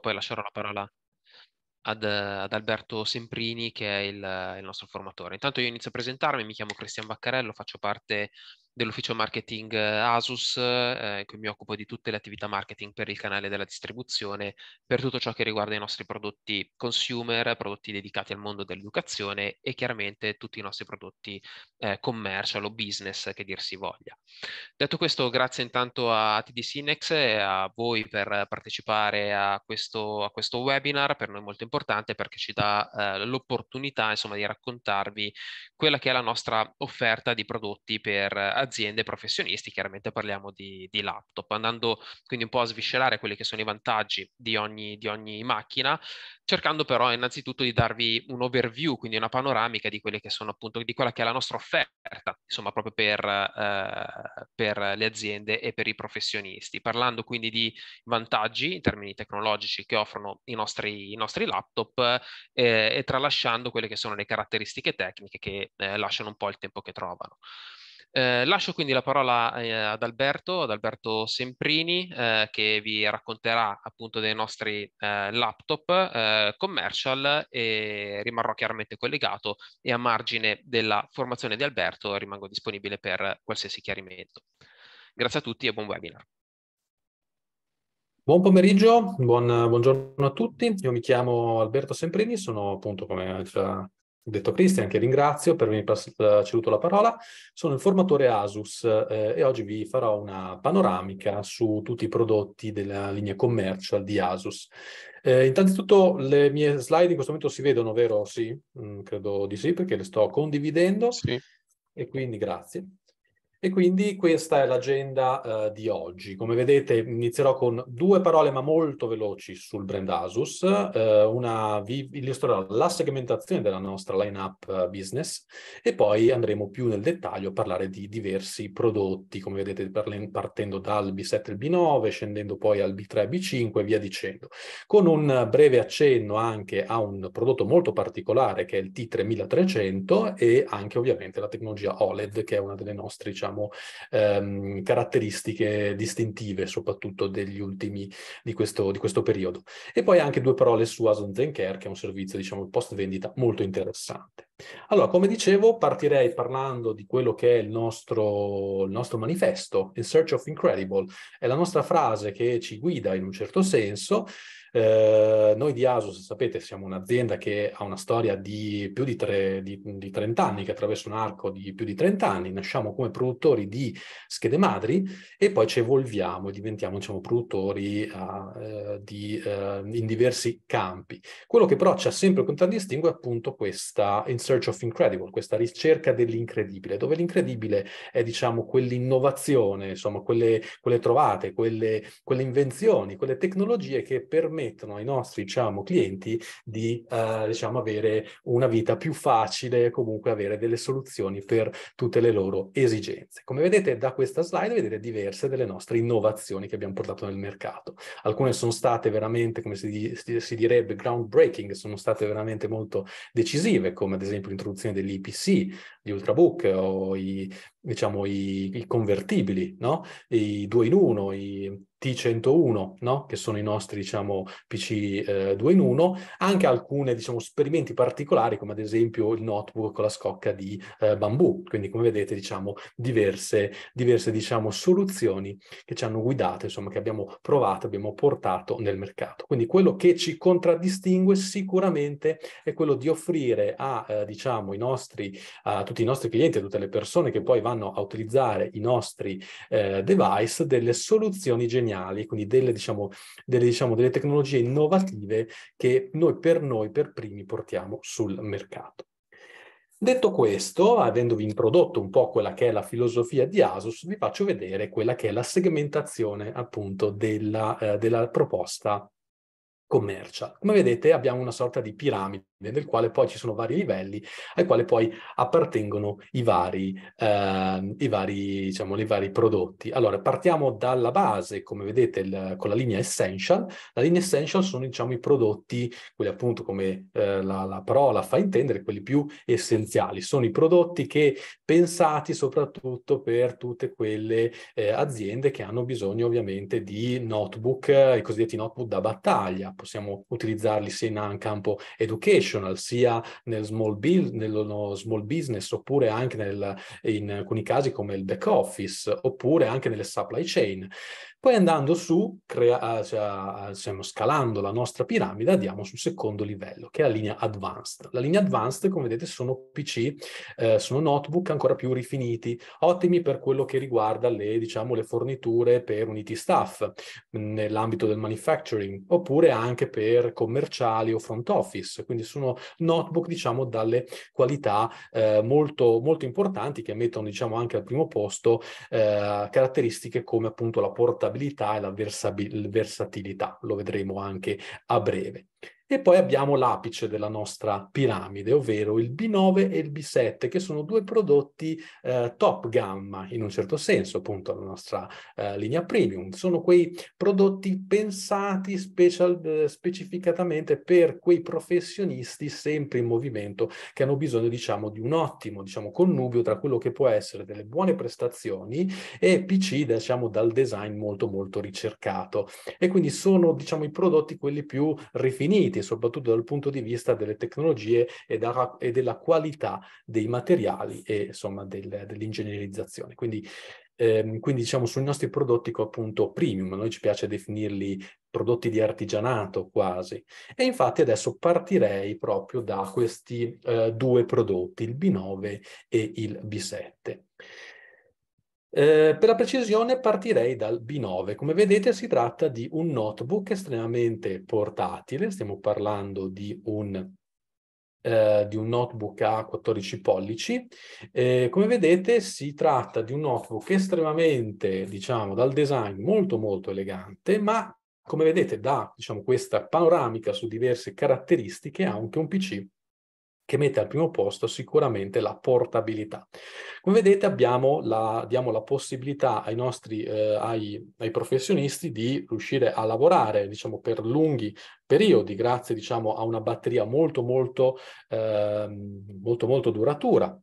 poi lascerò la parola ad, ad Alberto Semprini che è il, il, nostro formatore. Intanto io inizio a presentarmi, mi chiamo Cristian Baccarello, faccio parte dell'ufficio marketing eh, Asus, eh, cui mi occupo di tutte le attività marketing per il canale della distribuzione, per tutto ciò che riguarda i nostri prodotti consumer, prodotti dedicati al mondo dell'educazione e chiaramente tutti i nostri prodotti eh, commercial o business che dir si voglia. Detto questo, grazie intanto a TD Sinex e a voi per partecipare a questo, a questo webinar, per noi molto importante perché ci dà eh, l'opportunità insomma di raccontarvi quella che è la nostra offerta di prodotti per aziende eh, aziende professionisti, chiaramente parliamo di, di, laptop, andando quindi un po' a sviscerare quelli che sono i vantaggi di ogni, di ogni macchina, cercando però innanzitutto di darvi un overview, quindi una panoramica di quelle che sono appunto di quella che è la nostra offerta, insomma, proprio per, eh, per le aziende e per i professionisti, parlando quindi di vantaggi in termini tecnologici che offrono i nostri, i nostri laptop eh, e tralasciando quelle che sono le caratteristiche tecniche che eh, lasciano un po' il tempo che trovano. Eh, lascio quindi la parola eh, ad Alberto, ad Alberto Semprini, eh, che vi racconterà appunto dei nostri eh, laptop eh, commercial e rimarrò chiaramente collegato e a margine della formazione di Alberto rimango disponibile per qualsiasi chiarimento. Grazie a tutti e buon webinar. Buon pomeriggio, buon, buongiorno a tutti. Io mi chiamo Alberto Semprini, sono appunto come già detto Cristian, che ringrazio per avermi eh, ceduto la parola, sono il formatore Asus eh, e oggi vi farò una panoramica su tutti i prodotti della linea commercial di Asus. Eh, innanzitutto le mie slide in questo momento si vedono, vero? Sì, mm, credo di sì, perché le sto condividendo. Sì. E quindi grazie. E quindi questa è l'agenda uh, di oggi. Come vedete inizierò con due parole ma molto veloci sul brand Asus. Uh, una, vi illustrerò la segmentazione della nostra lineup eh, business e poi andremo più nel dettaglio a parlare di diversi prodotti, come vedete partendo dal B7 al B9, scendendo poi al B3 e B5 e via dicendo. Con un breve accenno anche a un prodotto molto particolare che è il T3300 e anche ovviamente la tecnologia OLED che è una delle nostre diciamo, diciamo, ehm, caratteristiche distintive, soprattutto degli ultimi di questo, di questo, periodo. E poi anche due parole su Amazon Zencare, che è un servizio, diciamo, post vendita molto interessante. Allora, come dicevo, partirei parlando di quello che è il nostro, il nostro manifesto, In Search of Incredible. È la nostra frase che ci guida in un certo senso, Ehm, noi di Asus, sapete, siamo un'azienda che ha una storia di più di, tre, di, di 30 anni, che attraversa un arco di più di 30 anni. Nasciamo come produttori di schede madri e poi ci evolviamo e diventiamo diciamo, produttori uh, di, uh, in diversi campi. Quello che però ci ha sempre contraddistingue è appunto questa In Search of Incredible, questa ricerca dell'incredibile, dove l'incredibile è diciamo quell'innovazione, insomma quelle, quelle trovate, quelle, quelle invenzioni, quelle tecnologie che permettono permettono ai nostri diciamo, clienti di eh, diciamo, avere una vita più facile, e comunque avere delle soluzioni per tutte le loro esigenze. Come vedete da questa slide vedete diverse delle nostre innovazioni che abbiamo portato nel mercato. Alcune sono state veramente, come si, si direbbe, groundbreaking, sono state veramente molto decisive, come ad esempio l'introduzione dell'IPC, gli ultrabook o i, diciamo, i, i convertibili, no? i 2 in 1, i T101, no? che sono i nostri diciamo, PC eh, 2 in 1, anche alcuni diciamo, esperimenti particolari come ad esempio il notebook con la scocca di eh, bambù, quindi come vedete diciamo, diverse, diverse diciamo, soluzioni che ci hanno guidato, insomma, che abbiamo provato, abbiamo portato nel mercato. Quindi quello che ci contraddistingue sicuramente è quello di offrire a eh, diciamo, i nostri, a tutti tutti i nostri clienti, a tutte le persone che poi vanno a utilizzare i nostri eh, device, delle soluzioni geniali, quindi delle, diciamo, delle, diciamo, delle tecnologie innovative che noi per noi, per primi, portiamo sul mercato. Detto questo, avendovi introdotto un po' quella che è la filosofia di Asus, vi faccio vedere quella che è la segmentazione appunto della, eh, della proposta commercial. Come vedete abbiamo una sorta di piramide nel quale poi ci sono vari livelli ai quali poi appartengono i vari, eh, i vari, diciamo, i vari prodotti. Allora, partiamo dalla base, come vedete, il, con la linea Essential. La linea Essential sono, diciamo, i prodotti, quelli appunto come eh, la, la, parola fa intendere, quelli più essenziali. Sono i prodotti che pensati soprattutto per tutte quelle eh, aziende che hanno bisogno ovviamente di notebook, eh, i cosiddetti notebook da battaglia. Possiamo utilizzarli sia in campo education, professional, sia nel small biz, nello small business oppure anche nel, in alcuni casi come il back office oppure anche nelle supply chain. Poi andando su, crea, ah, cioè, ah, ah, stiamo scalando la nostra piramide, andiamo sul secondo livello, che è la linea advanced. La linea advanced, come vedete, sono PC, eh, sono notebook ancora più rifiniti, ottimi per quello che riguarda le, diciamo, le forniture per uniti staff mm, nell'ambito del manufacturing, oppure anche per commerciali o front office. Quindi sono notebook, diciamo, dalle qualità eh, molto, molto importanti che mettono, diciamo, anche al primo posto eh, caratteristiche come appunto la portabilità l'adattabilità e la versatilità, lo vedremo anche a breve. E poi abbiamo l'apice della nostra piramide, ovvero il B9 e il B7, che sono due prodotti eh, top gamma, in un certo senso, appunto, alla nostra eh, linea premium. Sono quei prodotti pensati special, eh, specificatamente per quei professionisti sempre in movimento che hanno bisogno, diciamo, di un ottimo diciamo, connubio tra quello che può essere delle buone prestazioni e PC, diciamo, dal design molto molto ricercato. E quindi sono, diciamo, i prodotti quelli più rifiniti uniti, soprattutto dal punto di vista delle tecnologie e, da, e della qualità dei materiali e insomma del, dell'ingegnerizzazione. Quindi, ehm, quindi diciamo sui nostri prodotti appunto premium, noi ci piace definirli prodotti di artigianato quasi. E infatti adesso partirei proprio da questi eh, due prodotti, il B9 e il B7. Eh, per la precisione partirei dal B9. Come vedete si tratta di un notebook estremamente portatile, stiamo parlando di un, eh, di un notebook a 14 pollici. Eh, come vedete si tratta di un notebook estremamente, diciamo, dal design molto molto elegante, ma come vedete da diciamo, questa panoramica su diverse caratteristiche ha anche un PC che mette al primo posto sicuramente la portabilità. Come vedete abbiamo la, diamo la possibilità ai nostri eh, ai, ai professionisti di riuscire a lavorare diciamo, per lunghi periodi grazie diciamo, a una batteria molto molto, eh, molto, molto duratura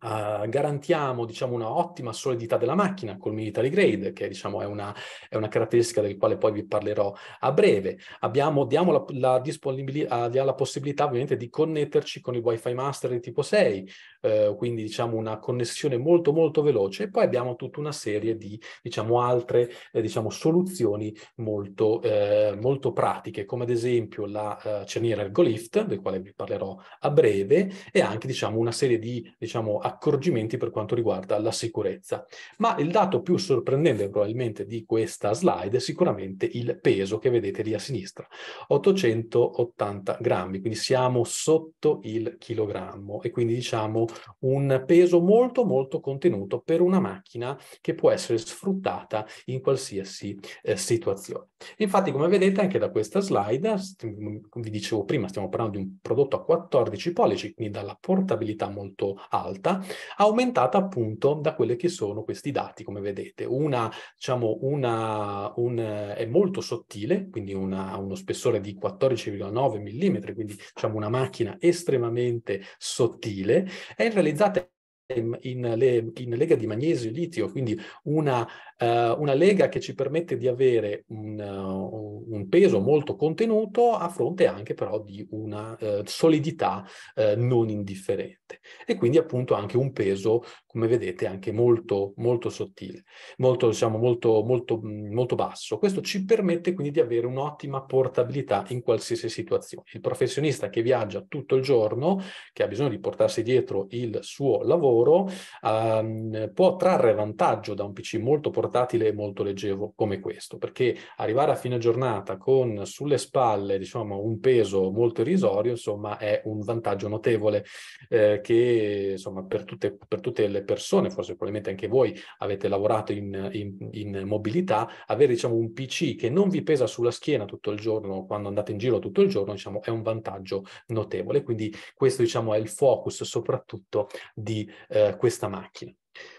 Uh, garantiamo diciamo, una ottima solidità della macchina col military grade, che diciamo, è, una, è, una, caratteristica del quale poi vi parlerò a breve. Abbiamo, diamo la, la, disponibilità, ah, la possibilità ovviamente di connetterci con il wifi master di tipo 6, uh, eh, quindi diciamo, una connessione molto molto veloce e poi abbiamo tutta una serie di diciamo, altre eh, diciamo, soluzioni molto, eh, molto, pratiche, come ad esempio la uh, cerniera Ergolift, del quale vi parlerò a breve, e anche diciamo, una serie di diciamo, accorgimenti per quanto riguarda la sicurezza. Ma il dato più sorprendente probabilmente di questa slide è sicuramente il peso che vedete lì a sinistra, 880 grammi, quindi siamo sotto il chilogrammo e quindi diciamo un peso molto molto contenuto per una macchina che può essere sfruttata in qualsiasi eh, situazione. Infatti, come vedete anche da questa slide, vi dicevo prima, stiamo parlando di un prodotto a 14 pollici, quindi dalla portabilità molto alta, aumentata appunto da quelli che sono questi dati, come vedete. Una, diciamo, una, un, è molto sottile, quindi una, uno spessore di 14,9 mm, quindi diciamo una macchina estremamente sottile, è realizzata in, le, in, lega di magnesio e litio, quindi una eh, una lega che ci permette di avere un, eh, un, peso molto contenuto a fronte anche però di una eh, solidità non indifferente e quindi appunto anche un peso, come vedete, anche molto, molto sottile, molto, diciamo, molto, molto, mm, molto basso. Questo ci permette quindi di avere un'ottima portabilità in qualsiasi situazione. Il professionista che viaggia tutto il giorno, che ha bisogno di portarsi dietro il suo lavoro, ehm, può trarre vantaggio da un PC molto portabile portatile molto leggero come questo, perché arrivare a fine giornata con sulle spalle diciamo, un peso molto irrisorio insomma, è un vantaggio notevole eh, che insomma, per, tutte, per, tutte, le persone, forse probabilmente anche voi avete lavorato in, in, in mobilità, avere diciamo, un PC che non vi pesa sulla schiena tutto il giorno, quando andate in giro tutto il giorno, diciamo, è un vantaggio notevole. Quindi questo diciamo, è il focus soprattutto di eh, questa macchina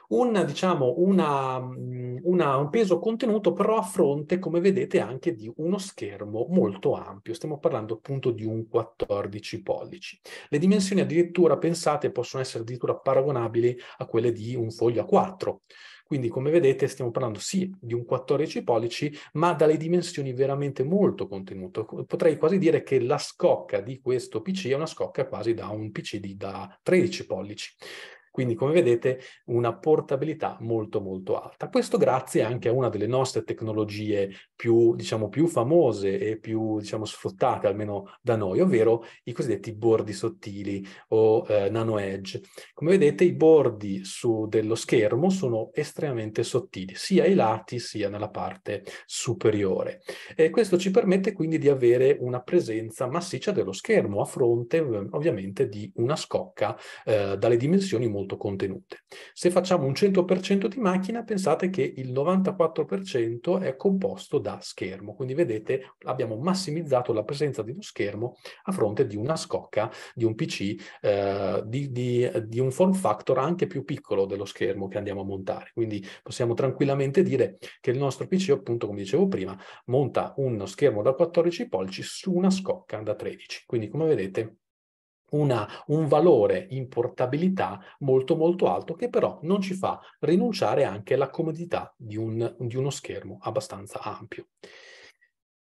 un, diciamo, una, mm, una, un peso contenuto però a fronte, come vedete, anche di uno schermo molto ampio. Stiamo parlando appunto di un 14 pollici. Le dimensioni addirittura pensate possono essere addirittura paragonabili a quelle di un foglio a 4. Quindi, come vedete, stiamo parlando sì di un 14 pollici, ma dalle dimensioni veramente molto contenute. Potrei quasi dire che la scocca di questo PC è una scocca quasi da un PC di, da 13 pollici. Quindi come vedete una portabilità molto molto alta. Questo grazie anche a una delle nostre tecnologie più, diciamo, più famose e più diciamo, sfruttate almeno da noi, ovvero i cosiddetti bordi sottili o eh, nano edge. Come vedete i bordi su, dello schermo sono estremamente sottili, sia ai lati sia nella parte superiore. E questo ci permette quindi di avere una presenza massiccia dello schermo a fronte ovviamente di una scocca eh, dalle dimensioni molto molto contenute. Se facciamo un 100% di macchina, pensate che il 94% è composto da schermo, quindi vedete abbiamo massimizzato la presenza di uno schermo a fronte di una scocca di un PC, eh, di, di, di un form factor anche più piccolo dello schermo che andiamo a montare. Quindi possiamo tranquillamente dire che il nostro PC, appunto, come dicevo prima, monta uno schermo da 14 pollici su una scocca da 13. Quindi, come vedete, una, un valore in portabilità molto molto alto che però non ci fa rinunciare anche alla comodità di, un, di uno schermo abbastanza ampio.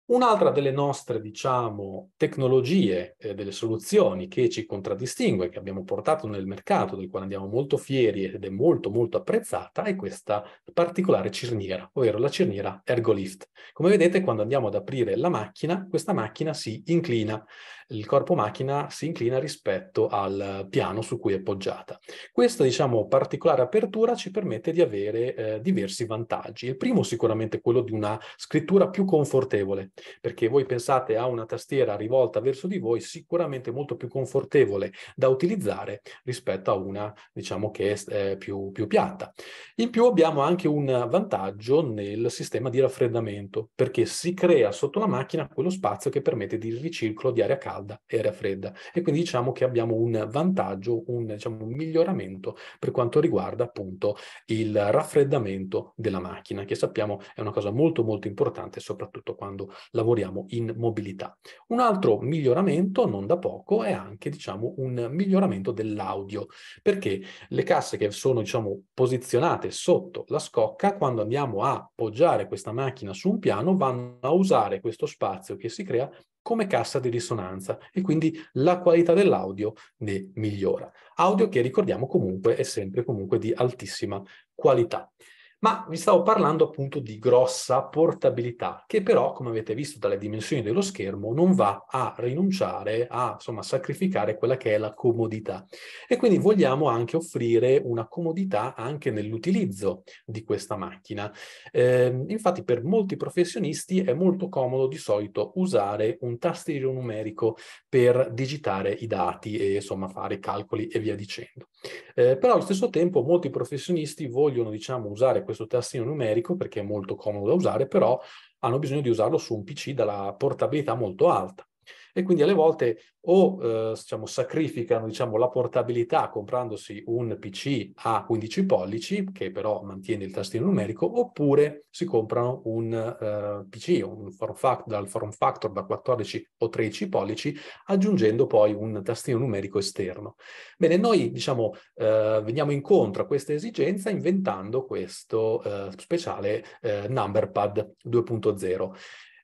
Un'altra delle nostre, diciamo, tecnologie, eh, delle soluzioni che ci contraddistingue, che abbiamo portato nel mercato, del quale andiamo molto fieri ed è molto molto apprezzata, è questa particolare cerniera, ovvero la cerniera Ergolift. Come vedete, quando andiamo ad aprire la macchina, questa macchina si inclina, il corpo macchina si inclina rispetto al piano su cui è poggiata. Questa, diciamo, particolare apertura ci permette di avere eh, diversi vantaggi. Il primo sicuramente quello di una scrittura più confortevole perché voi pensate a una tastiera rivolta verso di voi sicuramente molto più confortevole da utilizzare rispetto a una diciamo che è eh, più, più piatta. In più abbiamo anche un vantaggio nel sistema di raffreddamento perché si crea sotto la macchina quello spazio che permette di riciclo di aria calda e aria fredda e quindi diciamo che abbiamo un vantaggio, un, diciamo, un miglioramento per quanto riguarda appunto il raffreddamento della macchina che sappiamo è una cosa molto molto importante soprattutto quando lavoriamo in mobilità. Un altro miglioramento, non da poco, è anche diciamo, un miglioramento dell'audio, perché le casse che sono diciamo, posizionate sotto la scocca, quando andiamo a poggiare questa macchina su un piano, vanno a usare questo spazio che si crea come cassa di risonanza e quindi la qualità dell'audio ne migliora. Audio che ricordiamo comunque è sempre comunque di altissima qualità. Ma vi stavo parlando appunto di grossa portabilità, che però, come avete visto dalle dimensioni dello schermo, non va a rinunciare, a insomma, sacrificare quella che è la comodità. E quindi vogliamo anche offrire una comodità anche nell'utilizzo di questa macchina. Eh, infatti per molti professionisti è molto comodo di solito usare un tastiere numerico per digitare i dati e insomma fare calcoli e via dicendo. Eh, però allo stesso tempo molti professionisti vogliono diciamo usare questo tastino numerico perché è molto comodo da usare, però hanno bisogno di usarlo su un PC dalla portabilità molto alta e quindi alle volte o eh, diciamo, sacrificano diciamo, la portabilità comprandosi un PC a 15 pollici che però mantiene il tastino numerico oppure si comprano un eh, PC un form factor, dal form factor da 14 o 13 pollici aggiungendo poi un tastino numerico esterno. Bene, noi diciamo eh, veniamo incontro a questa esigenza inventando questo eh, speciale eh, number pad 2.0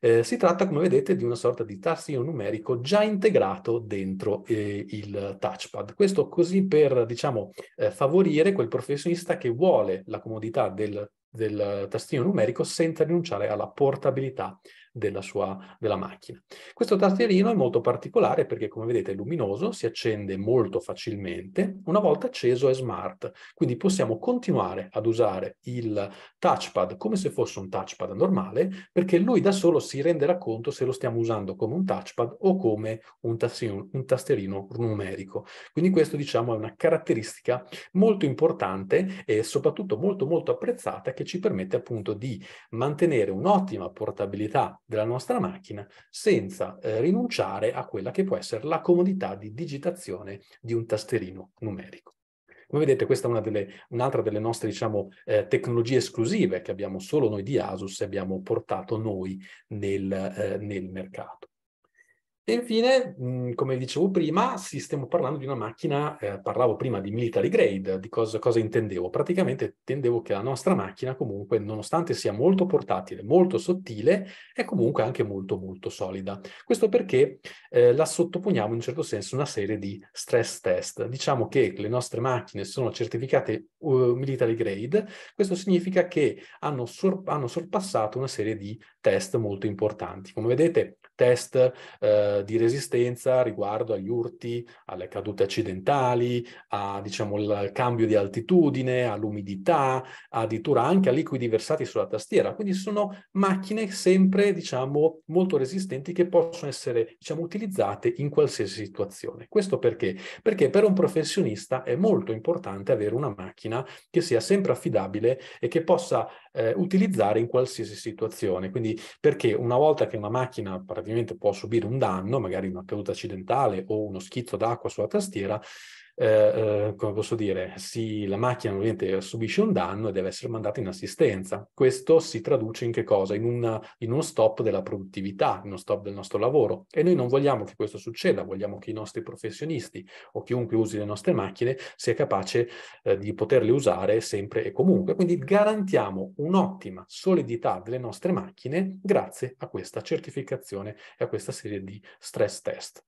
eh, si tratta, come vedete, di una sorta di tastino numerico già integrato dentro eh, il touchpad. Questo così per, diciamo, eh, favorire quel professionista che vuole la comodità del, del tastino numerico senza rinunciare alla portabilità della, sua, della macchina. Questo tastierino è molto particolare perché, come vedete, è luminoso, si accende molto facilmente. Una volta acceso è smart, quindi possiamo continuare ad usare il touchpad come se fosse un touchpad normale, perché lui da solo si renderà conto se lo stiamo usando come un touchpad o come un, tassino, un tasterino numerico. Quindi questo, diciamo, è una caratteristica molto importante e soprattutto molto molto apprezzata che ci permette appunto di mantenere un'ottima portabilità della nostra macchina senza eh, rinunciare a quella che può essere la comodità di digitazione di un tasterino numerico. Come vedete, questa è delle, un'altra delle nostre diciamo, eh, tecnologie esclusive che abbiamo solo noi di Asus e abbiamo portato noi nel, eh, nel mercato. E infine, mh, come dicevo prima, stiamo parlando di una macchina, eh, parlavo prima di military grade, di cosa, cosa intendevo? Praticamente intendevo che la nostra macchina comunque, nonostante sia molto portatile, molto sottile, è comunque anche molto molto solida. Questo perché eh, la sottoponiamo in un certo senso a una serie di stress test. Diciamo che le nostre macchine sono certificate uh, military grade, questo significa che hanno, sor- hanno sorpassato una serie di test molto importanti. Come vedete, test eh, di resistenza riguardo agli urti, alle cadute accidentali, a diciamo il cambio di altitudine, all'umidità, addirittura anche a liquidi versati sulla tastiera. Quindi sono macchine sempre diciamo molto resistenti che possono essere diciamo utilizzate in qualsiasi situazione. Questo perché? Perché per un professionista è molto importante avere una macchina che sia sempre affidabile e che possa eh, utilizzare in qualsiasi situazione. Quindi perché una volta che una macchina praticamente praticamente può subire un danno, magari una caduta accidentale o uno schizzo d'acqua sulla tastiera, eh, eh, come posso dire, si, la macchina ovviamente subisce un danno e deve essere mandata in assistenza. Questo si traduce in che cosa? In, una, in, uno stop della produttività, in uno stop del nostro lavoro. E noi non vogliamo che questo succeda, vogliamo che i nostri professionisti o chiunque usi le nostre macchine sia capace eh, di poterle usare sempre e comunque. Quindi garantiamo un'ottima solidità delle nostre macchine grazie a questa certificazione e a questa serie di stress test.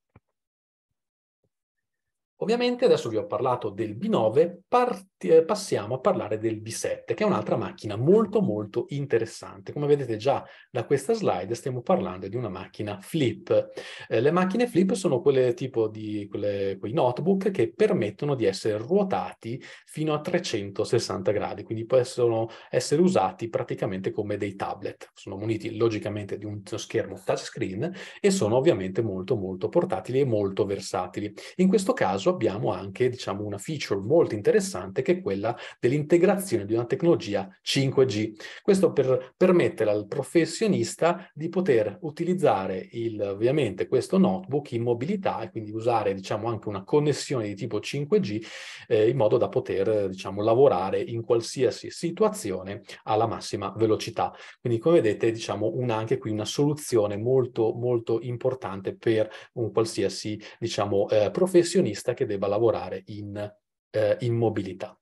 Ovviamente adesso vi ho parlato del B9, part- eh, passiamo a parlare del B7, che è un'altra macchina molto molto interessante. Come vedete già da questa slide stiamo parlando di una macchina flip. Eh, le macchine flip sono quelle tipo di quelle, quei notebook che permettono di essere ruotati fino a 360 gradi, quindi possono essere usati praticamente come dei tablet. Sono muniti logicamente di uno schermo touchscreen e sono ovviamente molto molto portatili e molto versatili. In questo caso caso abbiamo anche diciamo, una feature molto interessante che è quella dell'integrazione di una tecnologia 5G. Questo per permettere al professionista di poter utilizzare il, ovviamente questo notebook in mobilità e quindi usare diciamo, anche una connessione di tipo 5G eh, in modo da poter diciamo, lavorare in qualsiasi situazione alla massima velocità. Quindi come vedete diciamo una, anche qui una soluzione molto molto importante per un qualsiasi diciamo, eh, professionista che debba lavorare in, eh, in mobilità.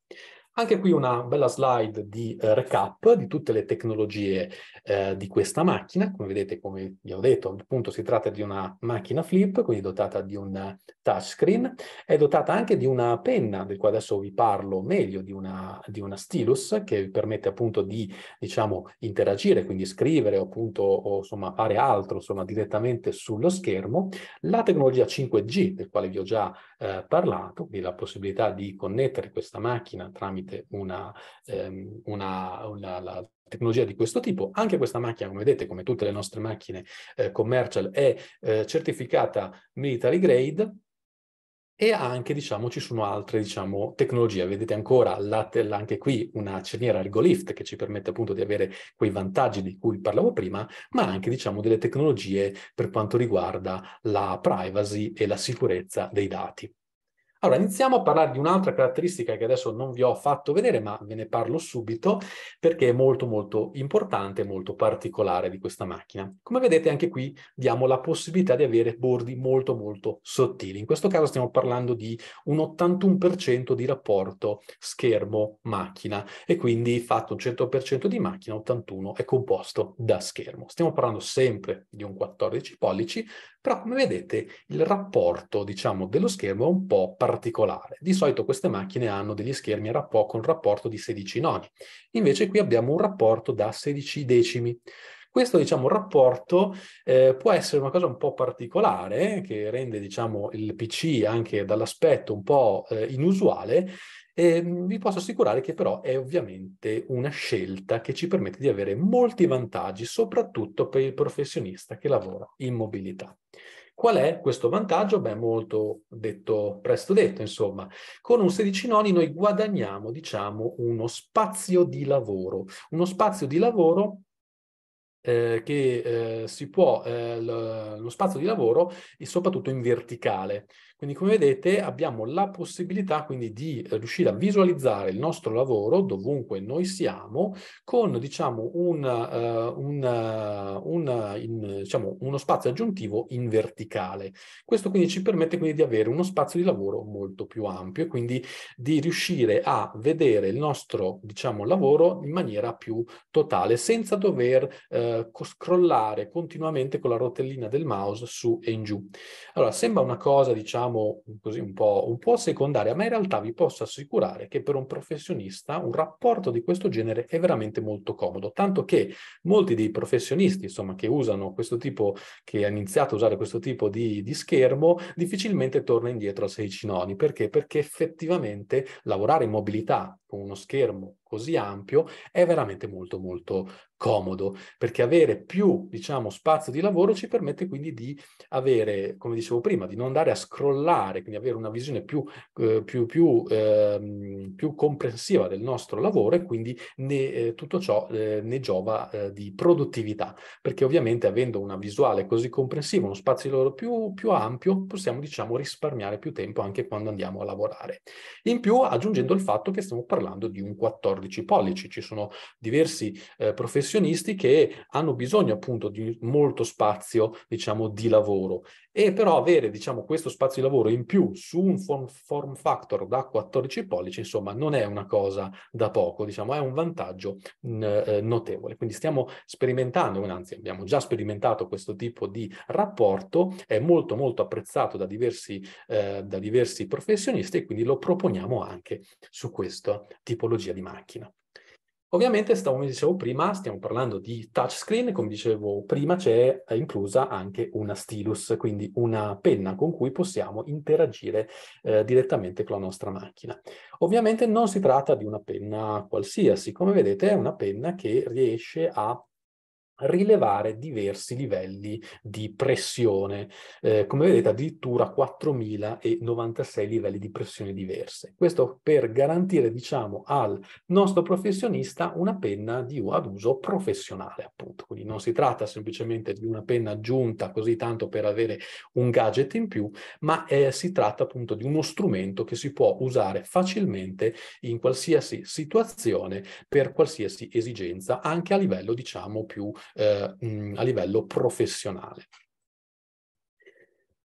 Anche qui una bella slide di eh, recap di tutte le tecnologie eh, di questa macchina. Come vedete, come vi ho detto, appunto si tratta di una macchina flip, quindi dotata di un touchscreen, è dotata anche di una penna, del quale adesso vi parlo meglio, di una, di una stylus che vi permette appunto di, diciamo, interagire, quindi scrivere appunto, o insomma fare altro, insomma, direttamente sullo schermo. La tecnologia 5G, del quale vi ho già eh, parlato, quindi la possibilità di connettere questa macchina tramite una, ehm, una, una la, tecnologia di questo tipo. Anche questa macchina, come vedete, come tutte le nostre macchine eh, commercial, è eh, certificata military grade e anche, diciamo, ci sono altre, diciamo, tecnologie. Vedete ancora la, anche qui una cerniera ergolift che ci permette appunto di avere quei vantaggi di cui parlavo prima, ma anche, diciamo, delle tecnologie per quanto riguarda la privacy e la sicurezza dei dati. Allora, iniziamo a parlare di un'altra caratteristica che adesso non vi ho fatto vedere, ma ve ne parlo subito perché è molto molto importante, molto particolare di questa macchina. Come vedete anche qui diamo la possibilità di avere bordi molto molto sottili. In questo caso stiamo parlando di un 81% di rapporto schermo-macchina e quindi fatto un 100% di macchina, 81 è composto da schermo. Stiamo parlando sempre di un 14 pollici però come vedete il rapporto diciamo, dello schermo è un po' particolare. Di solito queste macchine hanno degli schermi con un rapporto di 16 noni, invece qui abbiamo un rapporto da 16 decimi. Questo diciamo, rapporto eh, può essere una cosa un po' particolare, che rende diciamo, il PC anche dall'aspetto un po' eh, inusuale, e ehm, vi posso assicurare che però è ovviamente una scelta che ci permette di avere molti vantaggi, soprattutto per il professionista che lavora in mobilità. Qual è questo vantaggio? Beh, molto detto, presto detto, insomma. Con un 16 noni noi guadagniamo, diciamo, uno spazio di lavoro, uno spazio di lavoro eh, che eh, si può, eh, lo, spazio di lavoro soprattutto in verticale. Quindi come vedete abbiamo la possibilità quindi di riuscire a visualizzare il nostro lavoro dovunque noi siamo con diciamo, un, uh, un, uh, un, in, diciamo, uno spazio aggiuntivo in verticale. Questo quindi ci permette quindi, di avere uno spazio di lavoro molto più ampio e quindi di riuscire a vedere il nostro diciamo, lavoro in maniera più totale senza dover uh, scrollare continuamente con la rotellina del mouse su e in giù. Allora sembra una cosa diciamo diciamo così, un po', un po' secondaria, ma in realtà vi posso assicurare che per un professionista un rapporto di questo genere è veramente molto comodo, tanto che molti dei professionisti, insomma, che usano questo tipo, che hanno iniziato a usare questo tipo di, di schermo, difficilmente torna indietro a 16 noni. Perché? Perché effettivamente lavorare in mobilità con uno schermo così ampio è veramente molto molto comodo perché avere più diciamo spazio di lavoro ci permette quindi di avere come dicevo prima di non andare a scrollare quindi avere una visione più, eh, più, più, eh, più comprensiva del nostro lavoro e quindi ne, eh, tutto ciò eh, ne giova eh, di produttività perché ovviamente avendo una visuale così comprensiva uno spazio di lavoro più, più ampio possiamo diciamo risparmiare più tempo anche quando andiamo a lavorare in più aggiungendo il fatto che stiamo parlando parlando di un 14 pollici. Ci sono diversi eh, professionisti che hanno bisogno appunto di molto spazio, diciamo, di lavoro. E però avere, diciamo, questo spazio di lavoro in più su un form, form factor da 14 pollici, insomma, non è una cosa da poco, diciamo, è un vantaggio mh, mm, eh, notevole. Quindi stiamo sperimentando, anzi abbiamo già sperimentato questo tipo di rapporto, è molto molto apprezzato da diversi, eh, da diversi professionisti e quindi lo proponiamo anche su questo tipologia di macchina. Ovviamente, come dicevo prima, stiamo parlando di touchscreen, come dicevo prima c'è eh, inclusa anche una stylus, quindi una penna con cui possiamo interagire eh, direttamente con la nostra macchina. Ovviamente non si tratta di una penna qualsiasi, come vedete è una penna che riesce a rilevare diversi livelli di pressione, eh, come vedete addirittura 4096 livelli di pressione diverse. Questo per garantire, diciamo, al nostro professionista una penna di, ad uso professionale, appunto. Quindi non si tratta semplicemente di una penna aggiunta così tanto per avere un gadget in più, ma eh, si tratta appunto di uno strumento che si può usare facilmente in qualsiasi situazione per qualsiasi esigenza, anche a livello, diciamo, più eh, mh, mm, a livello professionale.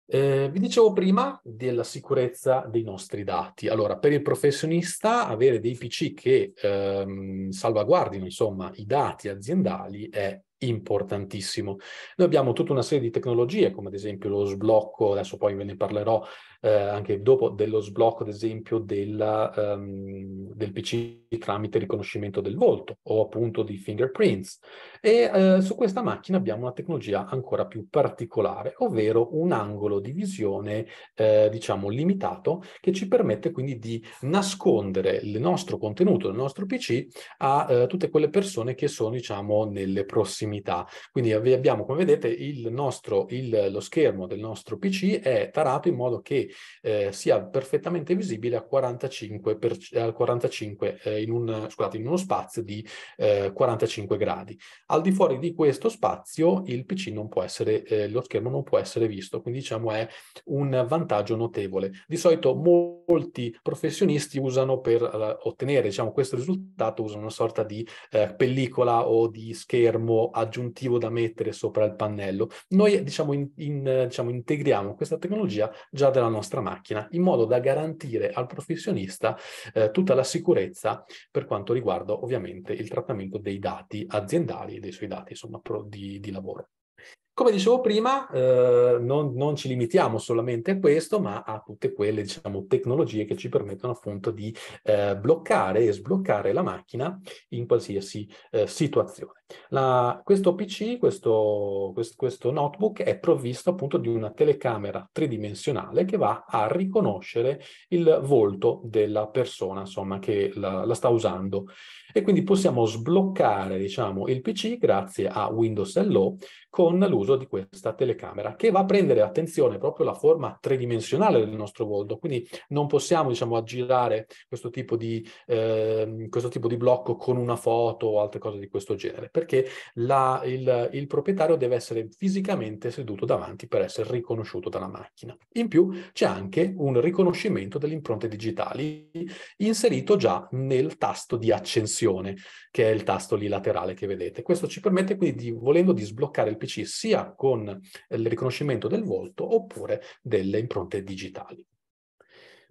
Eh, vi dicevo prima della sicurezza dei nostri dati. Allora, per il professionista avere dei PC che ehm, salvaguardino insomma, i dati aziendali è importantissimo. Noi abbiamo tutta una serie di tecnologie, come ad esempio lo sblocco, adesso poi ve ne parlerò eh, anche dopo, dello sblocco, ad esempio, della, um, del ehm, PC tramite riconoscimento del volto o appunto di fingerprints. E eh, su questa macchina abbiamo una tecnologia ancora più particolare, ovvero un angolo di visione, eh, diciamo, limitato, che ci permette quindi di nascondere il nostro contenuto, il nostro PC, a eh, tutte quelle persone che sono, diciamo, nelle prossime prossimità. Quindi abbiamo, come vedete, il nostro, il, lo schermo del nostro PC è tarato in modo che eh, sia perfettamente visibile a 45, per, a 45 eh, in, un, scusate, in, uno spazio di eh, 45 gradi. Al di fuori di questo spazio il PC non può essere, eh, lo schermo non può essere visto, quindi diciamo è un vantaggio notevole. Di solito molti professionisti usano per eh, ottenere diciamo, questo risultato, usano una sorta di eh, pellicola o di schermo aggiuntivo da mettere sopra il pannello. Noi diciamo, in, in, diciamo, integriamo questa tecnologia già dalla nostra macchina in modo da garantire al professionista eh, tutta la sicurezza per quanto riguarda ovviamente il trattamento dei dati aziendali e dei suoi dati insomma, pro, di, di lavoro. Come dicevo prima, eh, non, non, ci limitiamo solamente a questo, ma a tutte quelle diciamo, tecnologie che ci permettono appunto di eh, bloccare e sbloccare la macchina in qualsiasi eh, situazione. La, questo PC, questo, quest, questo notebook è provvisto appunto di una telecamera tridimensionale che va a riconoscere il volto della persona insomma, che la, la sta usando e quindi possiamo sbloccare diciamo, il PC grazie a Windows Hello con l'uso di questa telecamera che va a prendere attenzione proprio la forma tridimensionale del nostro volto, quindi non possiamo diciamo, aggirare questo tipo, di, eh, questo tipo di blocco con una foto o altre cose di questo genere perché la, il, il proprietario deve essere fisicamente seduto davanti per essere riconosciuto dalla macchina. In più c'è anche un riconoscimento delle impronte digitali inserito già nel tasto di accensione, che è il tasto lì laterale che vedete. Questo ci permette quindi, di, volendo, di sbloccare il PC sia con il riconoscimento del volto oppure delle impronte digitali.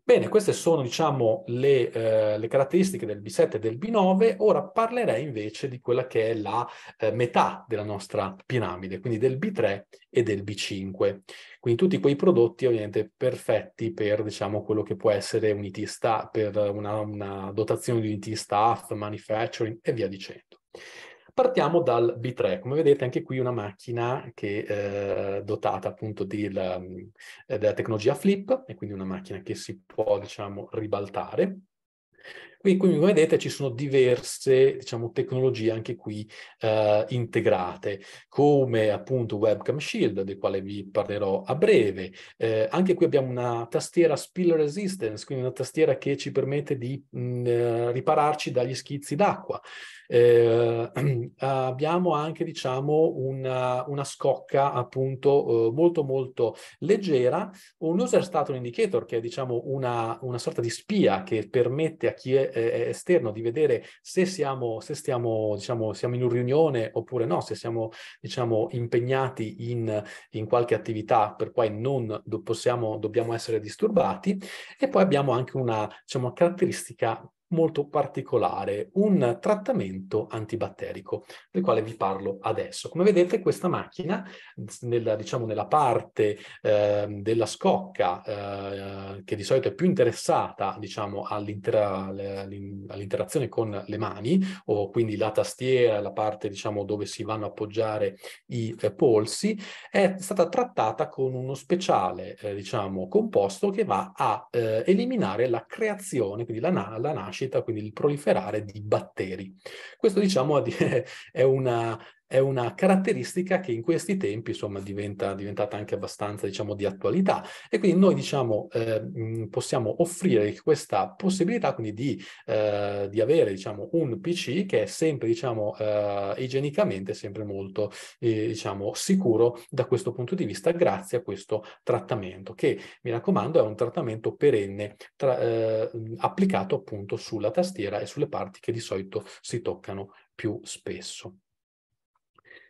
Bene, queste sono diciamo, le, eh, le, caratteristiche del B7 e del B9, ora parlerei invece di quella che è la eh, metà della nostra piramide, quindi del B3 e del B5. Quindi tutti quei prodotti ovviamente perfetti per diciamo, quello che può essere un IT staff, per una, una dotazione di un IT staff, manufacturing e via dicendo. Partiamo dal B3, come vedete anche qui una macchina che è eh, dotata appunto di la, eh, della tecnologia flip, e quindi una macchina che si può diciamo ribaltare. qui come vedete, ci sono diverse diciamo, tecnologie anche qui eh, integrate, come appunto Webcam Shield, del quale vi parlerò a breve. Eh, anche qui abbiamo una tastiera spill resistance, quindi una tastiera che ci permette di mh, mm, eh, ripararci dagli schizzi d'acqua. Eh, abbiamo anche, diciamo, una, una scocca appunto eh, molto molto leggera, un user status indicator che è, diciamo, una, una sorta di spia che permette a chi è, è esterno di vedere se siamo, se stiamo, diciamo, siamo in una riunione oppure no, se siamo, diciamo, impegnati in, in qualche attività per cui non do possiamo, dobbiamo essere disturbati. E poi abbiamo anche una, diciamo, caratteristica molto particolare, un trattamento antibatterico, del quale vi parlo adesso. Come vedete questa macchina, nella, diciamo, nella parte eh, della scocca, eh, che di solito è più interessata diciamo, all'intera, all'interazione con le mani, o quindi la tastiera, la parte diciamo, dove si vanno a appoggiare i eh, polsi, è stata trattata con uno speciale eh, diciamo, composto che va a eh, eliminare la creazione, quindi la, la nascita, nascita, quindi il proliferare di batteri. Questo diciamo è una è una caratteristica che in questi tempi insomma diventa diventata anche abbastanza diciamo di attualità e quindi noi diciamo eh, mm, possiamo offrire questa possibilità quindi di, eh, di, avere diciamo un PC che è sempre diciamo eh, igienicamente sempre molto eh, diciamo sicuro da questo punto di vista grazie a questo trattamento che mi raccomando è un trattamento perenne tra, eh, applicato appunto sulla tastiera e sulle parti che di solito si toccano più spesso.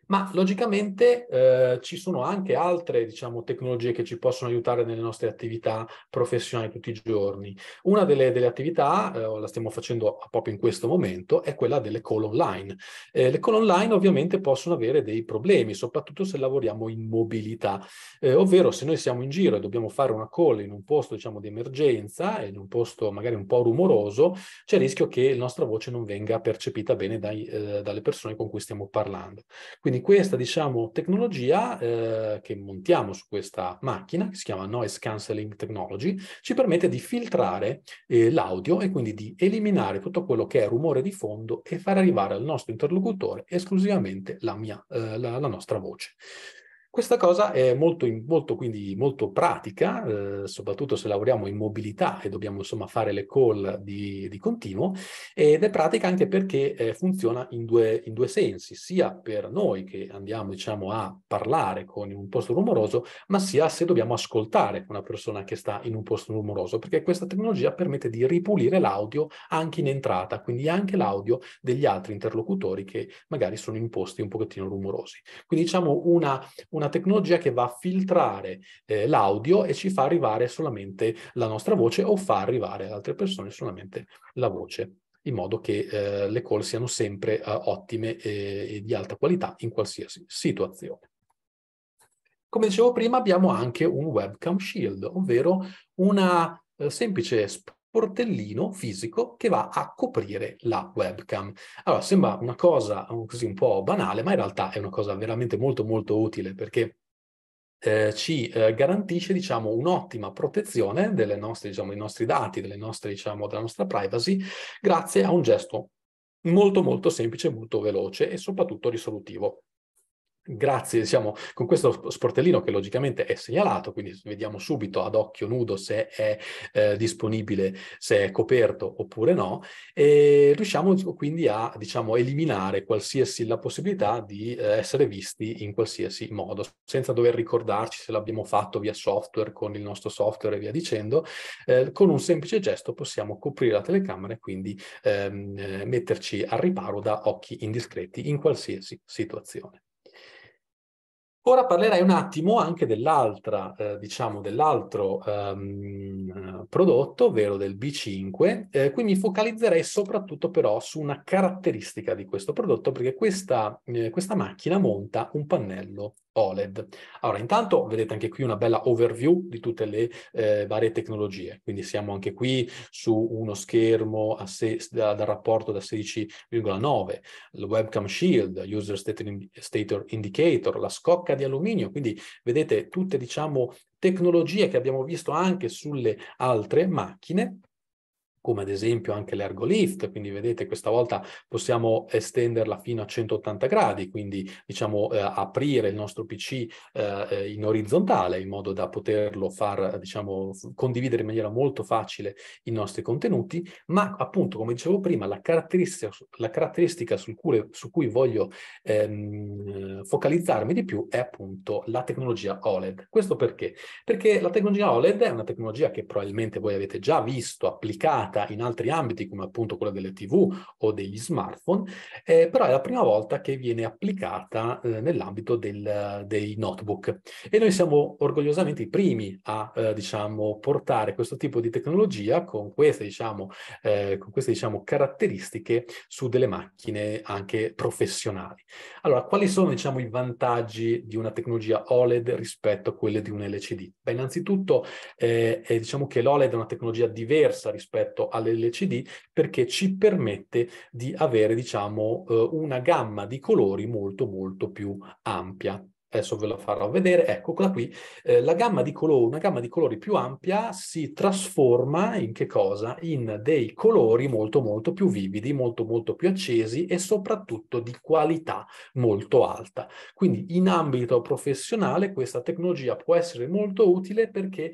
Ma logicamente eh, ci sono anche altre diciamo, tecnologie che ci possono aiutare nelle nostre attività professionali tutti i giorni. Una delle, delle attività, eh, la stiamo facendo proprio in questo momento, è quella delle call online. Eh, le call online ovviamente possono avere dei problemi, soprattutto se lavoriamo in mobilità, eh, ovvero se noi siamo in giro e dobbiamo fare una call in un posto diciamo, di emergenza, in un posto magari un po' rumoroso, c'è il rischio che la nostra voce non venga percepita bene dai, eh, dalle persone con cui stiamo parlando. Quindi quindi questa diciamo, tecnologia eh, che montiamo su questa macchina, che si chiama Noise Cancelling Technology, ci permette di filtrare eh, l'audio e quindi di eliminare tutto quello che è rumore di fondo e far arrivare al nostro interlocutore esclusivamente la, mia, eh, la, la nostra voce. Questa cosa è molto, molto, molto pratica, eh, soprattutto se lavoriamo in mobilità e dobbiamo insomma, fare le call di, di, continuo, ed è pratica anche perché eh, funziona in due, in due, sensi, sia per noi che andiamo diciamo, a parlare con un posto rumoroso, ma sia se dobbiamo ascoltare una persona che sta in un posto rumoroso, perché questa tecnologia permette di ripulire l'audio anche in entrata, quindi anche l'audio degli altri interlocutori che magari sono in posti un pochettino rumorosi. Quindi diciamo una, una una tecnologia che va a filtrare eh, l'audio e ci fa arrivare solamente la nostra voce o fa arrivare ad altre persone solamente la voce, in modo che eh, le call siano sempre eh, ottime e, eh, e di alta qualità in qualsiasi situazione. Come dicevo prima, abbiamo anche un webcam shield, ovvero una eh, semplice sportellino fisico che va a coprire la webcam. Allora, sembra una cosa eh, così un po' banale, ma in realtà è una cosa veramente molto molto utile perché eh, ci eh, garantisce, diciamo, un'ottima protezione nostre, diciamo, dei nostri dati, nostre, diciamo, della nostra privacy, grazie a un gesto molto molto semplice, molto veloce e soprattutto risolutivo. Grazie, siamo con questo sportellino che logicamente è segnalato, quindi vediamo subito ad occhio nudo se è eh, disponibile, se è coperto oppure no, e riusciamo quindi a diciamo, eliminare qualsiasi la possibilità di eh, essere visti in qualsiasi modo, senza dover ricordarci se l'abbiamo fatto via software, con il nostro software e via dicendo. Eh, con un semplice gesto possiamo coprire la telecamera e quindi ehm, eh, metterci al riparo da occhi indiscreti in qualsiasi situazione. Ora parlerai un attimo anche dell'altra, eh, diciamo, dell'altro ehm, prodotto, ovvero del B5. Eh, qui mi focalizzerei soprattutto però su una caratteristica di questo prodotto, perché questa, eh, questa macchina monta un pannello OLED. Allora, intanto vedete anche qui una bella overview di tutte le eh, varie tecnologie, quindi siamo anche qui su uno schermo se, da, da, rapporto da 16,9, il webcam shield, user stator indicator, la scocca di alluminio, quindi vedete tutte diciamo tecnologie che abbiamo visto anche sulle altre macchine come ad esempio anche l'ergolift, quindi vedete questa volta possiamo estenderla fino a 180 gradi, quindi diciamo eh, aprire il nostro PC eh, eh, in orizzontale in modo da poterlo far, diciamo, condividere in maniera molto facile i nostri contenuti, ma appunto come dicevo prima la caratteristica, la caratteristica sul cui, su cui voglio ehm, focalizzarmi di più è appunto la tecnologia OLED. Questo perché? Perché la tecnologia OLED è una tecnologia che probabilmente voi avete già visto applicata applicata in altri ambiti come appunto quella delle tv o degli smartphone, eh, però è la prima volta che viene applicata eh, nell'ambito del, dei notebook e noi siamo orgogliosamente i primi a eh, diciamo, portare questo tipo di tecnologia con queste, diciamo, eh, con queste diciamo, caratteristiche su delle macchine anche professionali. Allora, quali sono diciamo, i vantaggi di una tecnologia OLED rispetto a quelle di un LCD? Beh, innanzitutto eh, diciamo che l'OLED è una tecnologia diversa rispetto all'LCD perché ci permette di avere, diciamo, eh, una gamma di colori molto molto più ampia adesso ve la farò vedere, eccola qui, eh, la gamma di colori, una gamma di colori più ampia si trasforma in che cosa? In dei colori molto molto più vividi, molto molto più accesi e soprattutto di qualità molto alta. Quindi in ambito professionale questa tecnologia può essere molto utile perché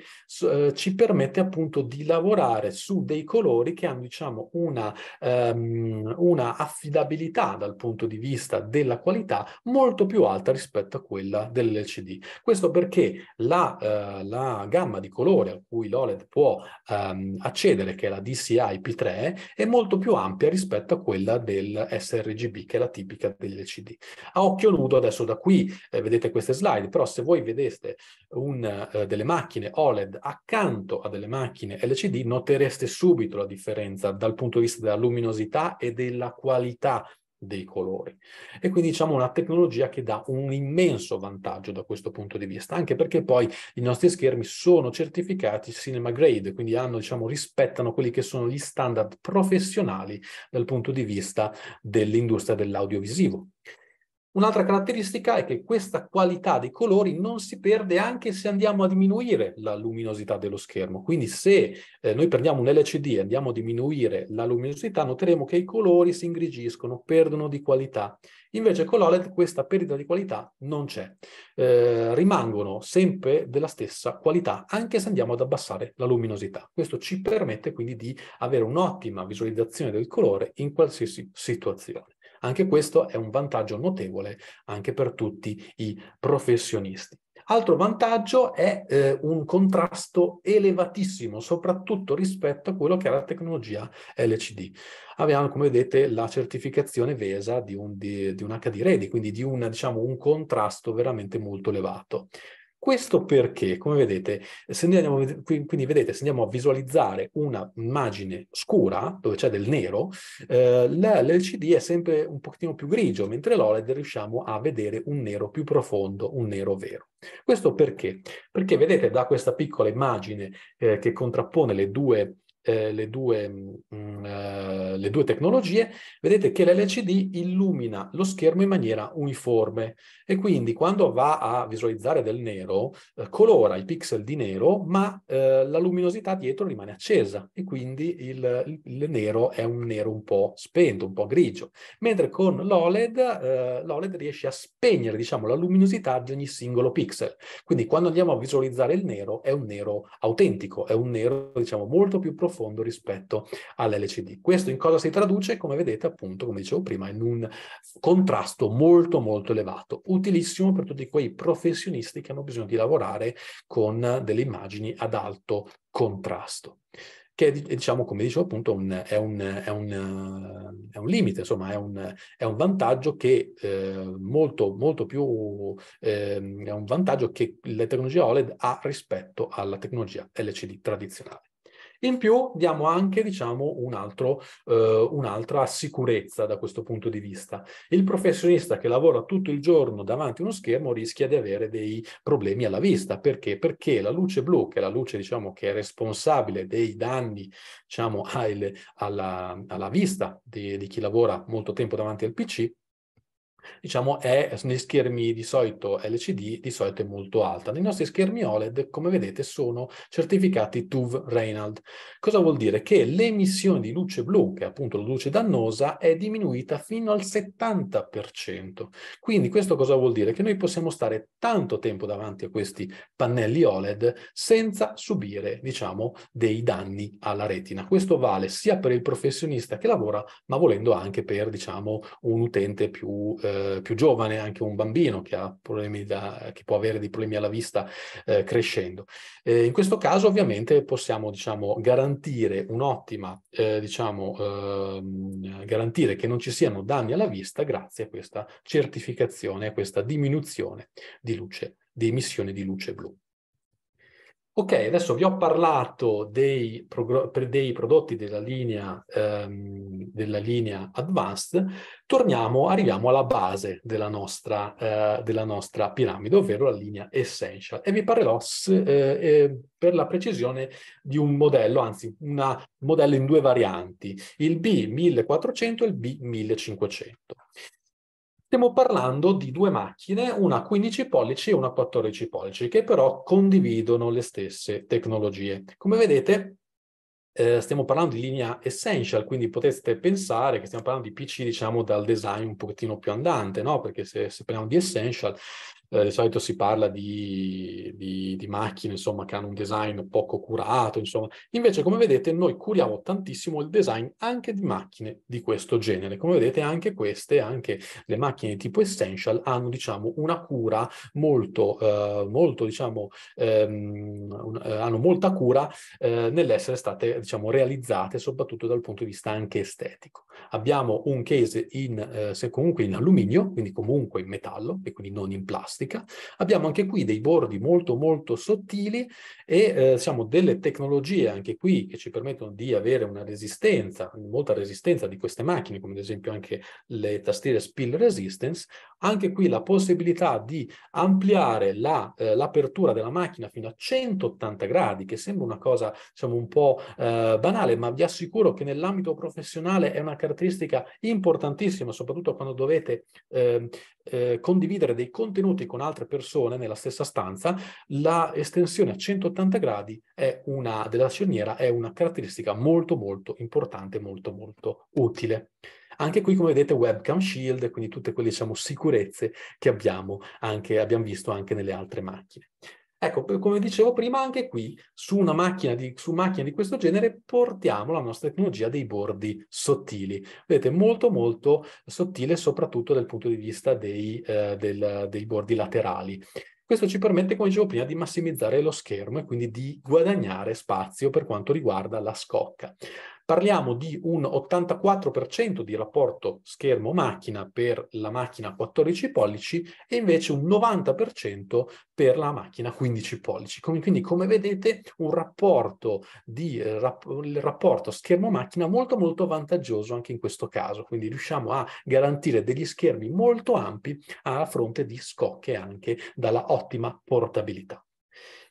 eh, ci permette appunto di lavorare su dei colori che hanno diciamo una, ehm, una affidabilità dal punto di vista della qualità molto più alta rispetto a quelli della, dell'LCD. Questo perché la, eh, la, gamma di colore a cui l'OLED può ehm, accedere, che è la DCI P3, è molto più ampia rispetto a quella del sRGB, che è la tipica dell'LCD. A occhio nudo adesso da qui eh, vedete queste slide, però se voi vedeste un, eh, delle macchine OLED accanto a delle macchine LCD, notereste subito la differenza dal punto di vista della luminosità e della qualità dei colori. E quindi diciamo una tecnologia che dà un immenso vantaggio da questo punto di vista, anche perché poi i nostri schermi sono certificati cinema grade, quindi hanno, diciamo, rispettano quelli che sono gli standard professionali dal punto di vista dell'industria dell'audiovisivo. Un'altra caratteristica è che questa qualità dei colori non si perde anche se andiamo a diminuire la luminosità dello schermo. Quindi se eh, noi prendiamo un LCD e andiamo a diminuire la luminosità, noteremo che i colori si ingrigiscono, perdono di qualità. Invece con l'OLED questa perdita di qualità non c'è. Eh, rimangono sempre della stessa qualità, anche se andiamo ad abbassare la luminosità. Questo ci permette quindi di avere un'ottima visualizzazione del colore in qualsiasi situazione. Anche questo è un vantaggio notevole anche per tutti i professionisti. Altro vantaggio è eh, un contrasto elevatissimo, soprattutto rispetto a quello che è la tecnologia LCD. Abbiamo, come vedete, la certificazione VESA di un, di, di un HD Ready, quindi di una, diciamo, un contrasto veramente molto elevato. Questo perché, come vedete, se andiamo, quindi vedete, se andiamo a visualizzare una immagine scura, dove c'è del nero, eh, l'LCD è sempre un pochettino più grigio, mentre l'OLED riusciamo a vedere un nero più profondo, un nero vero. Questo perché? Perché vedete da questa piccola immagine eh, che contrappone le due eh, le, due, mh, mm, eh, le, due, tecnologie, mm-hmm. vedete che l'LCD illumina lo schermo in maniera uniforme e quindi quando va a visualizzare del nero eh, colora i pixel di nero ma eh, la luminosità dietro rimane accesa e quindi il, il, nero è un nero un po' spento, un po' grigio, mentre con l'OLED, eh, l'OLED riesce a spegnere diciamo, la luminosità di ogni singolo pixel. Quindi quando andiamo a visualizzare il nero è un nero autentico, è un nero diciamo, molto più profondo profondo rispetto all'LCD. Questo in cosa si traduce? Come vedete appunto, come dicevo prima, in un contrasto molto molto elevato, utilissimo per tutti quei professionisti che hanno bisogno di lavorare con delle immagini ad alto contrasto che è, diciamo, come dicevo appunto, un, è, un, è, un, è, un, limite, insomma, è un, è vantaggio che eh, molto, molto più eh, è un vantaggio che la tecnologia OLED ha rispetto alla tecnologia LCD tradizionale. In più diamo anche, diciamo, un altro, eh, un'altra sicurezza da questo punto di vista. Il professionista che lavora tutto il giorno davanti a uno schermo rischia di avere dei problemi alla vista. Perché? Perché la luce blu, che è la luce, diciamo, che è responsabile dei danni, diciamo, alla, alla, vista di, di chi lavora molto tempo davanti al PC, diciamo, è nei schermi di solito LCD, di solito è molto alta. Nei nostri schermi OLED, come vedete, sono certificati TUV Reynald. Cosa vuol dire? Che l'emissione di luce blu, che è appunto la luce dannosa, è diminuita fino al 70%. Quindi questo cosa vuol dire? Che noi possiamo stare tanto tempo davanti a questi pannelli OLED senza subire, diciamo, dei danni alla retina. Questo vale sia per il professionista che lavora, ma volendo anche per, diciamo, un utente più eh, eh, più giovane, anche un bambino che, ha problemi da, che può avere dei problemi alla vista eh, crescendo. Eh, in questo caso ovviamente possiamo diciamo, garantire un'ottima, eh, diciamo, eh, garantire che non ci siano danni alla vista grazie a questa certificazione, a questa diminuzione di luce, di emissione di luce blu. Ok, adesso vi ho parlato dei, pro- dei prodotti della linea, ehm, della linea, Advanced, torniamo, arriviamo alla base della nostra, eh, della nostra piramide, ovvero la linea Essential. E vi parlerò eh, eh, per la precisione di un modello, anzi un modello in due varianti, il B1400 e il B1500. Stiamo parlando di due macchine, una 15 pollici e una 14 pollici, che però condividono le stesse tecnologie. Come vedete, eh, stiamo parlando di linea essential, quindi potreste pensare che stiamo parlando di PC, diciamo, dal design un pochettino più andante, no? Perché se, se parliamo di essential, eh, di solito si parla di, di, di, macchine, insomma, che hanno un design poco curato, insomma. Invece, come vedete, noi curiamo tantissimo il design anche di macchine di questo genere. Come vedete, anche queste, anche le macchine tipo Essential, hanno, diciamo, una cura molto, eh, molto diciamo, ehm, un, eh, hanno molta cura eh, nell'essere state, diciamo, realizzate, soprattutto dal punto di vista anche estetico. Abbiamo un case in, eh, se comunque in alluminio, quindi comunque in metallo e quindi non in plastica, plastica. Abbiamo anche qui dei bordi molto molto sottili e eh, siamo delle tecnologie anche qui che ci permettono di avere una resistenza, molta resistenza di queste macchine, come ad esempio anche le tastiere spill resistance. Anche qui la possibilità di ampliare la, eh, l'apertura della macchina fino a 180 gradi, che sembra una cosa diciamo, un po' eh, banale, ma vi assicuro che nell'ambito professionale è una caratteristica importantissima, soprattutto quando dovete eh, eh, condividere dei contenuti con altre persone nella stessa stanza, la estensione a 180 gradi una, della cerniera è una caratteristica molto molto importante, molto molto utile. Anche qui, come vedete, webcam shield, quindi tutte quelle diciamo, sicurezze che abbiamo, anche, abbiamo visto anche nelle altre macchine. Ecco, come dicevo prima, anche qui su una macchina di, macchina di questo genere portiamo la nostra tecnologia dei bordi sottili. Vedete, molto molto sottile, soprattutto dal punto di vista dei, eh, del, dei bordi laterali. Questo ci permette, come dicevo prima, di massimizzare lo schermo e quindi di guadagnare spazio per quanto riguarda la scocca. Parliamo di un 84% di rapporto schermo-macchina per la macchina 14 pollici e invece un 90% per la macchina 15 pollici. Quindi come vedete un rapporto di eh, rapporto schermo-macchina molto molto vantaggioso anche in questo caso, quindi riusciamo a garantire degli schermi molto ampi a fronte di scocche anche dalla ottima portabilità.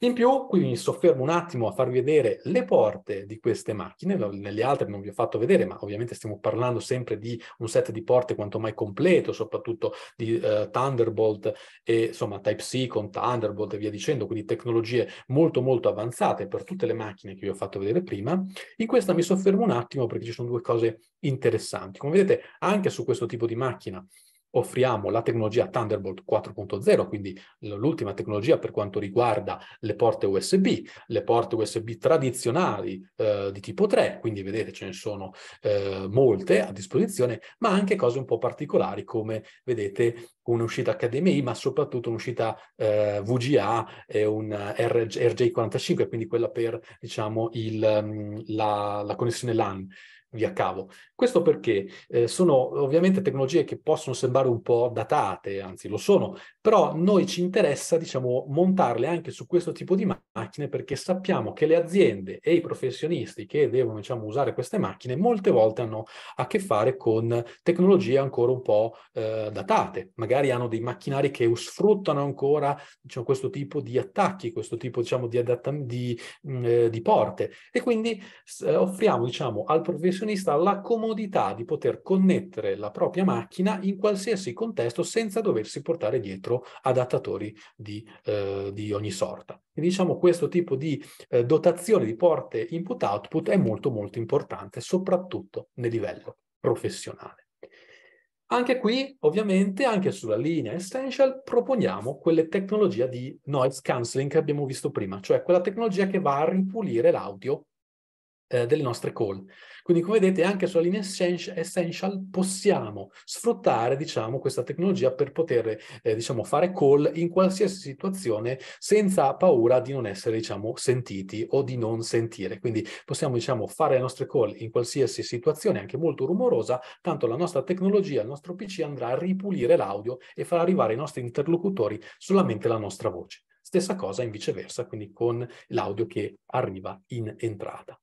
In più, qui mi soffermo un attimo a farvi vedere le porte di queste macchine, nelle altre non vi ho fatto vedere, ma ovviamente stiamo parlando sempre di un set di porte quanto mai completo, soprattutto di eh, Thunderbolt e insomma Type-C con Thunderbolt e via dicendo, quindi tecnologie molto molto avanzate per tutte le macchine che vi ho fatto vedere prima. In questa mi soffermo un attimo perché ci sono due cose interessanti. Come vedete, anche su questo tipo di macchina offriamo la tecnologia Thunderbolt 4.0, quindi l'ultima tecnologia per quanto riguarda le porte USB, le porte USB tradizionali eh, di tipo 3, quindi vedete ce ne sono eh, molte a disposizione, ma anche cose un po' particolari come vedete un'uscita HDMI, ma soprattutto un'uscita eh, VGA e un RJ45, quindi quella per diciamo, il, mm, la, la connessione LAN via cavo. Questo perché eh, sono ovviamente tecnologie che possono sembrare un po' datate, anzi lo sono, però noi ci interessa, diciamo, montarle anche su questo tipo di macchine perché sappiamo che le aziende e i professionisti che devono, diciamo, usare queste macchine molte volte hanno a che fare con tecnologie ancora un po' eh, datate, magari hanno dei macchinari che sfruttano ancora, diciamo, questo tipo di attacchi, questo tipo, diciamo, di, adatta- di, mh, mm, eh, di porte e quindi eh, offriamo, diciamo, al professionista la comodità di poter connettere la propria macchina in qualsiasi contesto senza doversi portare dietro contro adattatori di, eh, di ogni sorta. E diciamo questo tipo di eh, dotazione di porte input-output è molto molto importante, soprattutto nel livello professionale. Anche qui, ovviamente, anche sulla linea Essential proponiamo quelle tecnologie di noise cancelling che abbiamo visto prima, cioè quella tecnologia che va a ripulire l'audio eh, delle nostre call. Quindi come vedete anche sulla linea Essential possiamo sfruttare diciamo, questa tecnologia per poter eh, diciamo, fare call in qualsiasi situazione senza paura di non essere diciamo, sentiti o di non sentire. Quindi possiamo diciamo, fare le nostre call in qualsiasi situazione, anche molto rumorosa, tanto la nostra tecnologia, il nostro PC andrà a ripulire l'audio e farà arrivare ai nostri interlocutori solamente la nostra voce. Stessa cosa in viceversa, quindi con l'audio che arriva in entrata.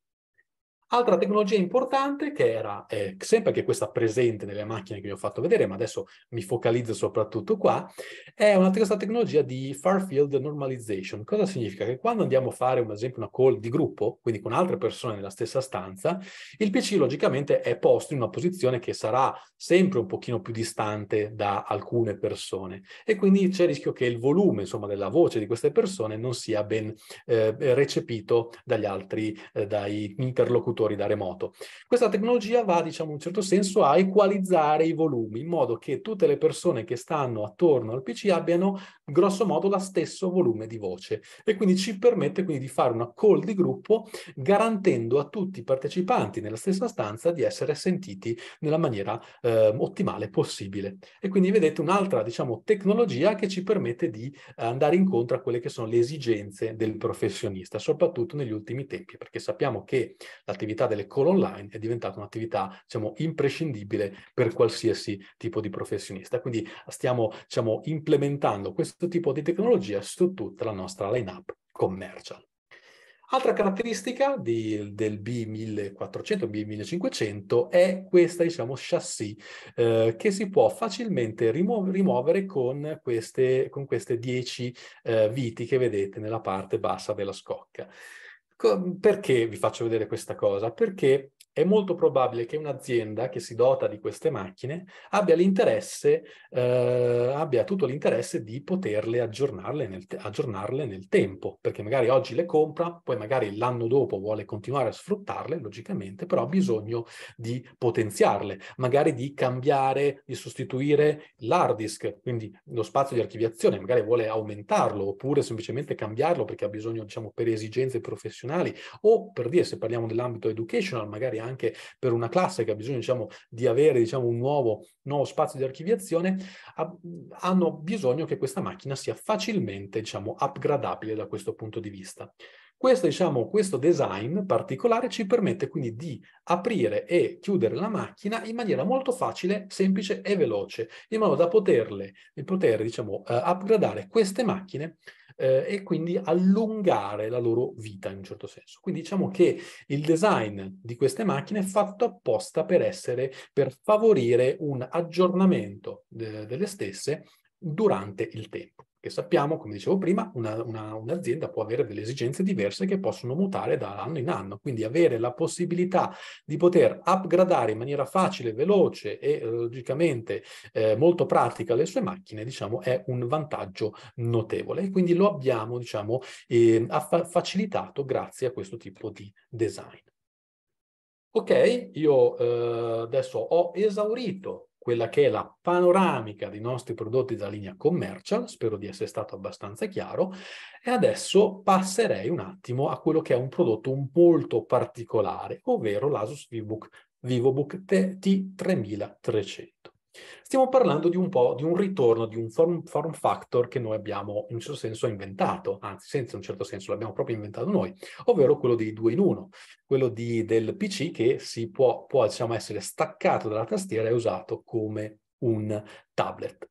Altra tecnologia importante che era, eh, sempre che questa presente nelle macchine che vi ho fatto vedere, ma adesso mi focalizzo soprattutto qua, è una, questa tecnologia di far field normalization. Cosa significa? Che quando andiamo a fare, ad esempio, una call di gruppo, quindi con altre persone nella stessa stanza, il PC logicamente è posto in una posizione che sarà sempre un pochino più distante da alcune persone e quindi c'è il rischio che il volume, insomma, della voce di queste persone non sia ben eh, recepito dagli altri, eh, dai interlocutori motori da remoto. Questa tecnologia va, diciamo, in un certo senso a equalizzare i volumi, in modo che tutte le persone che stanno attorno al PC abbiano grosso modo lo stesso volume di voce e quindi ci permette quindi di fare una call di gruppo garantendo a tutti i partecipanti nella stessa stanza di essere sentiti nella maniera eh, ottimale possibile. E quindi vedete un'altra, diciamo, tecnologia che ci permette di eh, andare incontro a quelle che sono le esigenze del professionista, soprattutto negli ultimi tempi, perché sappiamo che l'attività l'attività delle call online è diventata un'attività, diciamo, imprescindibile per qualsiasi tipo di professionista. Quindi stiamo, diciamo, implementando questo tipo di tecnologia su tutta la nostra lineup commercial. Altra caratteristica di, del B1400, B1500 è questa, diciamo, chassis eh, che si può facilmente rimuo- rimuovere con queste, con queste 10 eh, viti che vedete nella parte bassa della scocca perché vi faccio vedere questa cosa? Perché è molto probabile che un'azienda che si dota di queste macchine abbia, l'interesse, eh, abbia tutto l'interesse di poterle aggiornarle nel, te- aggiornarle nel, tempo, perché magari oggi le compra, poi magari l'anno dopo vuole continuare a sfruttarle, logicamente, però ha bisogno di potenziarle, magari di cambiare, di sostituire l'hard disk, quindi lo spazio di archiviazione, magari vuole aumentarlo oppure semplicemente cambiarlo perché ha bisogno, diciamo, per esigenze professionali o per dire, se parliamo dell'ambito educational, magari anche anche per una classe che ha bisogno diciamo, di avere diciamo, un nuovo, nuovo, spazio di archiviazione, ha, hanno bisogno che questa macchina sia facilmente diciamo, upgradabile da questo punto di vista. Questo, diciamo, questo, design particolare ci permette quindi di aprire e chiudere la macchina in maniera molto facile, semplice e veloce, in modo da poterle, poter diciamo, eh, upgradare queste macchine eh, e quindi allungare la loro vita in un certo senso. Quindi diciamo che il design di queste macchine è fatto apposta per essere, per favorire un aggiornamento de- delle stesse durante il tempo che sappiamo, come dicevo prima, una, una, un'azienda può avere delle esigenze diverse che possono mutare da anno in anno, quindi avere la possibilità di poter upgradare in maniera facile, veloce e eh, logicamente eh, molto pratica le sue macchine, diciamo, è un vantaggio notevole e quindi lo abbiamo, diciamo, eh, affa- facilitato grazie a questo tipo di design. Ok, io eh, adesso ho esaurito quella che è la panoramica dei nostri prodotti da linea commercial, spero di essere stato abbastanza chiaro, e adesso passerei un attimo a quello che è un prodotto molto particolare, ovvero l'Asus VivoBook, VivoBook T3300. Stiamo parlando di un po' di un ritorno, di un form, form factor che noi abbiamo in un certo senso inventato, anzi senza un certo senso l'abbiamo proprio inventato noi, ovvero quello dei due in uno, quello di, del PC che si può, può diciamo, essere staccato dalla tastiera e usato come un tablet.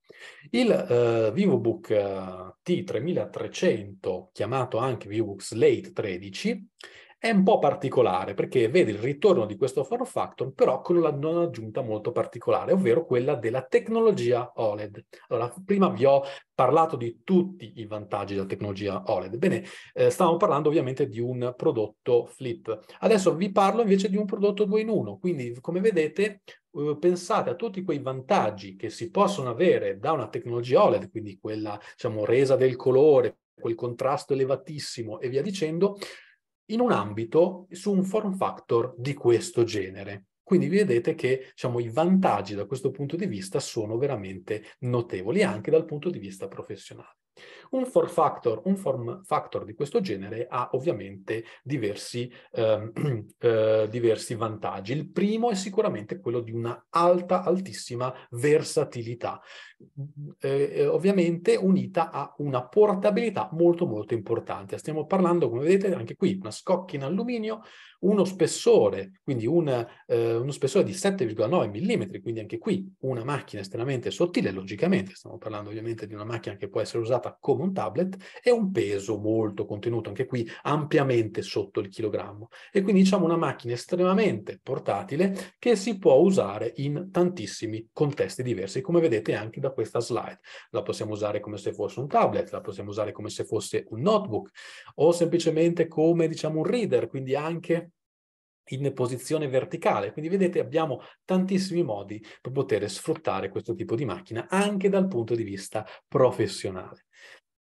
Il uh, VivoBook uh, eh, T3300, chiamato anche VivoBook Slate 13, è un po' particolare perché vede il ritorno di questo form factor però con una non aggiunta molto particolare, ovvero quella della tecnologia OLED. Allora, prima vi ho parlato di tutti i vantaggi della tecnologia OLED. Bene, eh, stavamo parlando ovviamente di un prodotto flip. Adesso vi parlo invece di un prodotto 2 in 1, quindi come vedete eh, pensate a tutti quei vantaggi che si possono avere da una tecnologia OLED, quindi quella diciamo, resa del colore, quel contrasto elevatissimo e via dicendo, in un ambito, su un form factor di questo genere. Quindi vedete che diciamo, i vantaggi da questo punto di vista sono veramente notevoli anche dal punto di vista professionale. Un form factor, un form factor di questo genere ha ovviamente diversi, eh, eh, diversi vantaggi. Il primo è sicuramente quello di una alta, altissima versatilità, eh, eh, ovviamente unita a una portabilità molto molto importante. Stiamo parlando, come vedete, anche qui una scocca in alluminio, uno spessore, quindi un, eh, uno spessore di 7,9 mm, quindi anche qui una macchina estremamente sottile, logicamente stiamo parlando ovviamente di una macchina che può essere usata utilizzata come un tablet e un peso molto contenuto, anche qui ampiamente sotto il chilogrammo. E quindi diciamo una macchina estremamente portatile che si può usare in tantissimi contesti diversi, come vedete anche da questa slide. La possiamo usare come se fosse un tablet, la possiamo usare come se fosse un notebook o semplicemente come diciamo un reader, quindi anche in posizione verticale. Quindi vedete abbiamo tantissimi modi per poter sfruttare questo tipo di macchina anche dal punto di vista professionale.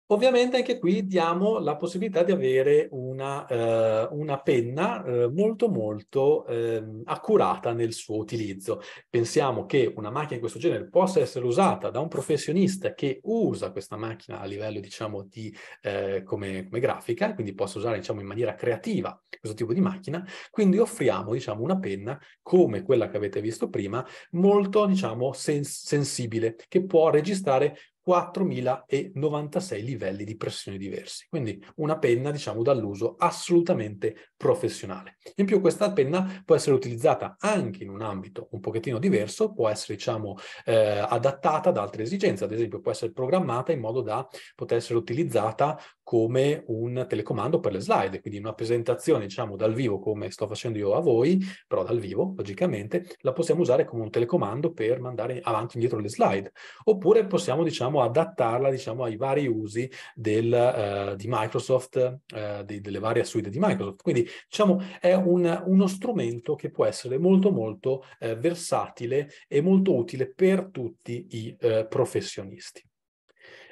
Ovviamente anche qui diamo la possibilità di avere una, eh, una penna eh, molto molto eh, accurata nel suo utilizzo. Pensiamo che una macchina di questo genere possa essere usata da un professionista che usa questa macchina a livello diciamo di, eh, come, come, grafica, quindi possa usare diciamo, in maniera creativa questo tipo di macchina, quindi offriamo diciamo, una penna come quella che avete visto prima, molto diciamo, sens- sensibile, che può registrare 4.096 livelli di pressione diversi, quindi una penna diciamo dall'uso assolutamente professionale. In più questa penna può essere utilizzata anche in un ambito un pochettino diverso, può essere diciamo eh, adattata ad altre esigenze, ad esempio può essere programmata in modo da poter essere utilizzata come un telecomando per le slide, quindi una presentazione diciamo dal vivo come sto facendo io a voi, però dal vivo logicamente, la possiamo usare come un telecomando per mandare avanti e indietro le slide, oppure possiamo diciamo adattarla diciamo ai vari usi del, uh, di Microsoft, uh, di, delle varie suite di Microsoft, quindi diciamo è un, uno strumento che può essere molto molto uh, versatile e molto utile per tutti i professionisti.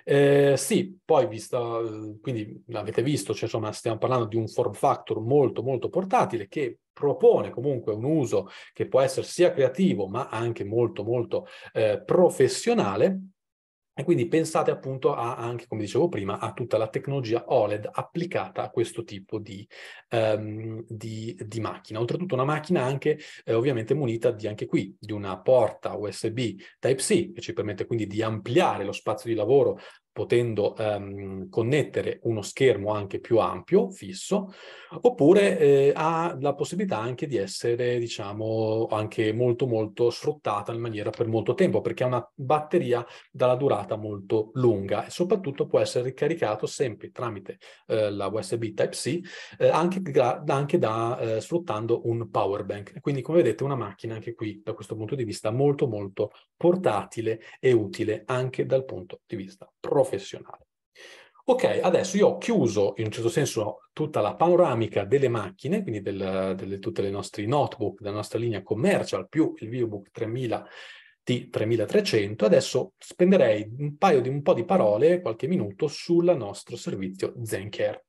Eh, sì, poi vista, eh, quindi l'avete visto, cioè, insomma, stiamo parlando di un form factor molto molto portatile che propone comunque un uso che può essere sia creativo ma anche molto molto eh, professionale e quindi pensate appunto a, anche, come dicevo prima, a tutta la tecnologia OLED applicata a questo tipo di, um, di, di macchina. Oltretutto una macchina anche eh, ovviamente munita di, anche qui, di una porta USB Type-C che ci permette quindi di ampliare lo spazio di lavoro potendo ehm, connettere uno schermo anche più ampio, fisso, oppure eh, ha la possibilità anche di essere, diciamo, anche molto molto sfruttata in maniera per molto tempo, perché ha una batteria dalla durata molto lunga e soprattutto può essere ricaricato sempre tramite eh, la USB Type-C, eh, anche, gra- anche da, eh, sfruttando un power bank. Quindi, come vedete, una macchina anche qui, da questo punto di vista, molto molto portatile e utile anche dal punto di vista pro professionale. Ok, adesso io ho chiuso in un certo senso tutta la panoramica delle macchine, quindi del, delle, tutte le nostre notebook della nostra linea commercial più il ViewBook 3000 T3300. Adesso spenderei un paio di un po' di parole, qualche minuto, sul nostro servizio ZenCare.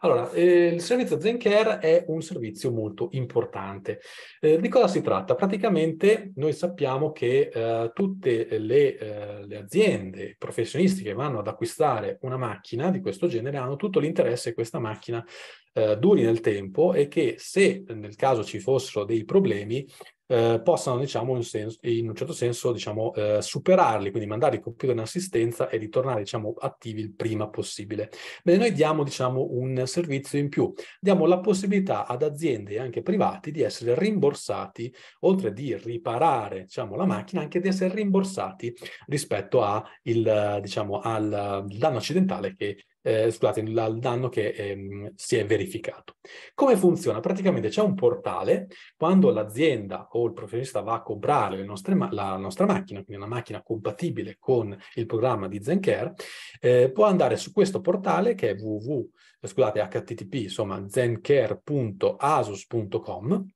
Allora, eh, il servizio Zencare è un servizio molto importante. Eh, di cosa si tratta? Praticamente noi sappiamo che eh, tutte le, eh, le, aziende professionisti che vanno ad acquistare una macchina di questo genere hanno tutto l'interesse che questa macchina eh, duri nel tempo e che se nel caso ci fossero dei problemi eh, possano, diciamo, in, senso, in, un certo senso, diciamo, eh, superarli, quindi mandare il computer in assistenza e ritornare, diciamo, attivi il prima possibile. Bene, noi diamo, diciamo, un, servizio in più. Diamo la possibilità ad aziende e anche privati di essere rimborsati, oltre di riparare diciamo, la macchina, anche di essere rimborsati rispetto a il, diciamo, al danno accidentale che eh, scusate, il danno che ehm, si è verificato. Come funziona? Praticamente c'è un portale, quando l'azienda o il professionista va a comprare ma- la nostra macchina, quindi una macchina compatibile con il programma di Zencare, eh, può andare su questo portale che è www, scusate, http, insomma, zencare.asus.com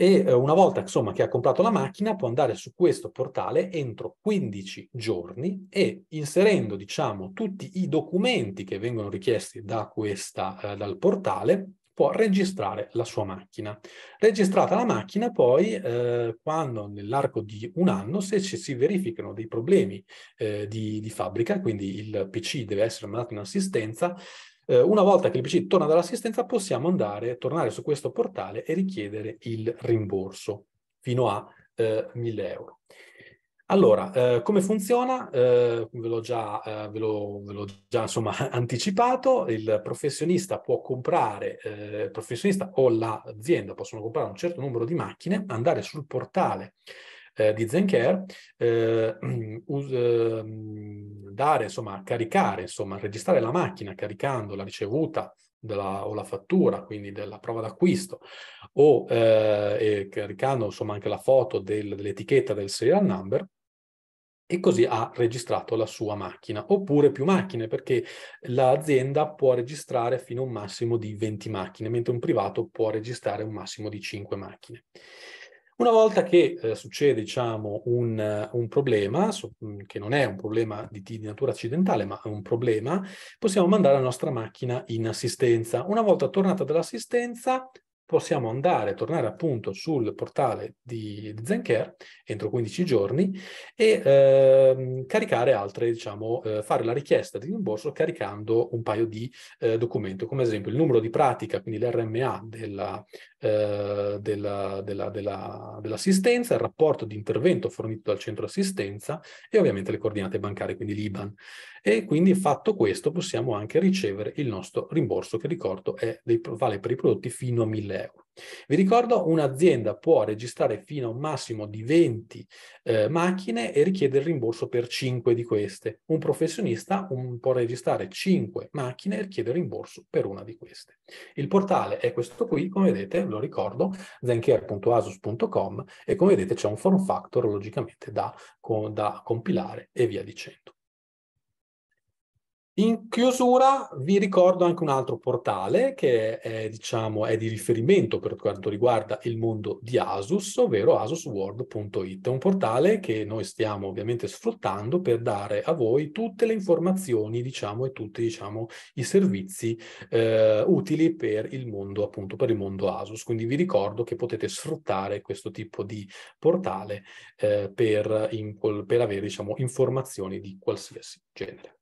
e eh, una volta insomma, che ha comprato la macchina può andare su questo portale entro 15 giorni e inserendo diciamo, tutti i documenti che vengono richiesti da questa, eh, dal portale può registrare la sua macchina. Registrata la macchina poi, eh, quando nell'arco di un anno, se ci si verificano dei problemi eh, di, di, fabbrica, quindi il PC deve essere mandato in assistenza, eh, una volta che il PC torna dall'assistenza possiamo andare, tornare su questo portale e richiedere il rimborso fino a eh, 1000 euro. Allora, eh, come funziona? Eh, ve l'ho già, eh, ve l'ho, ve l'ho già insomma, anticipato, il professionista può comprare, eh, il professionista o l'azienda possono comprare un certo numero di macchine, andare sul portale eh, di Zencare, eh, us- ehm, dare, insomma, caricare, insomma, registrare la macchina caricando la ricevuta della, o la fattura, quindi della prova d'acquisto, o eh, caricando insomma anche la foto del, dell'etichetta del serial number, e così ha registrato la sua macchina, oppure più macchine, perché l'azienda può registrare fino a un massimo di 20 macchine, mentre un privato può registrare un massimo di 5 macchine. Una volta che eh, succede diciamo, un, eh, un problema, so, mm, che non è un problema di, di, natura accidentale, ma è un problema, possiamo mandare la nostra macchina in assistenza. Una volta tornata dall'assistenza, possiamo andare, tornare appunto sul portale di, Zencare entro 15 giorni e eh, caricare altre, diciamo, eh, fare la richiesta di rimborso caricando un paio di eh, documenti, come ad esempio il numero di pratica, quindi l'RMA della, eh, della, della, della, dell'assistenza, il rapporto di intervento fornito dal centro assistenza e ovviamente le coordinate bancarie, quindi l'IBAN. E quindi fatto questo possiamo anche ricevere il nostro rimborso che ricordo è, vale per i prodotti fino a 1000 euro. Vi ricordo, un'azienda può registrare fino a un massimo di 20 eh, macchine e richiedere il rimborso per 5 di queste. Un professionista un, può registrare 5 macchine e richiede il rimborso per una di queste. Il portale è questo qui, come vedete, lo ricordo, zencare.asus.com e come vedete c'è un form factor logicamente da, da compilare e via dicendo. In chiusura vi ricordo anche un altro portale che è, diciamo, è di riferimento per quanto riguarda il mondo di Asus, ovvero asusworld.it, un portale che noi stiamo ovviamente sfruttando per dare a voi tutte le informazioni diciamo, e tutti diciamo, i servizi eh, utili per il mondo appunto per il mondo Asus. Quindi vi ricordo che potete sfruttare questo tipo di portale eh, per, in, per, avere diciamo, informazioni di qualsiasi genere.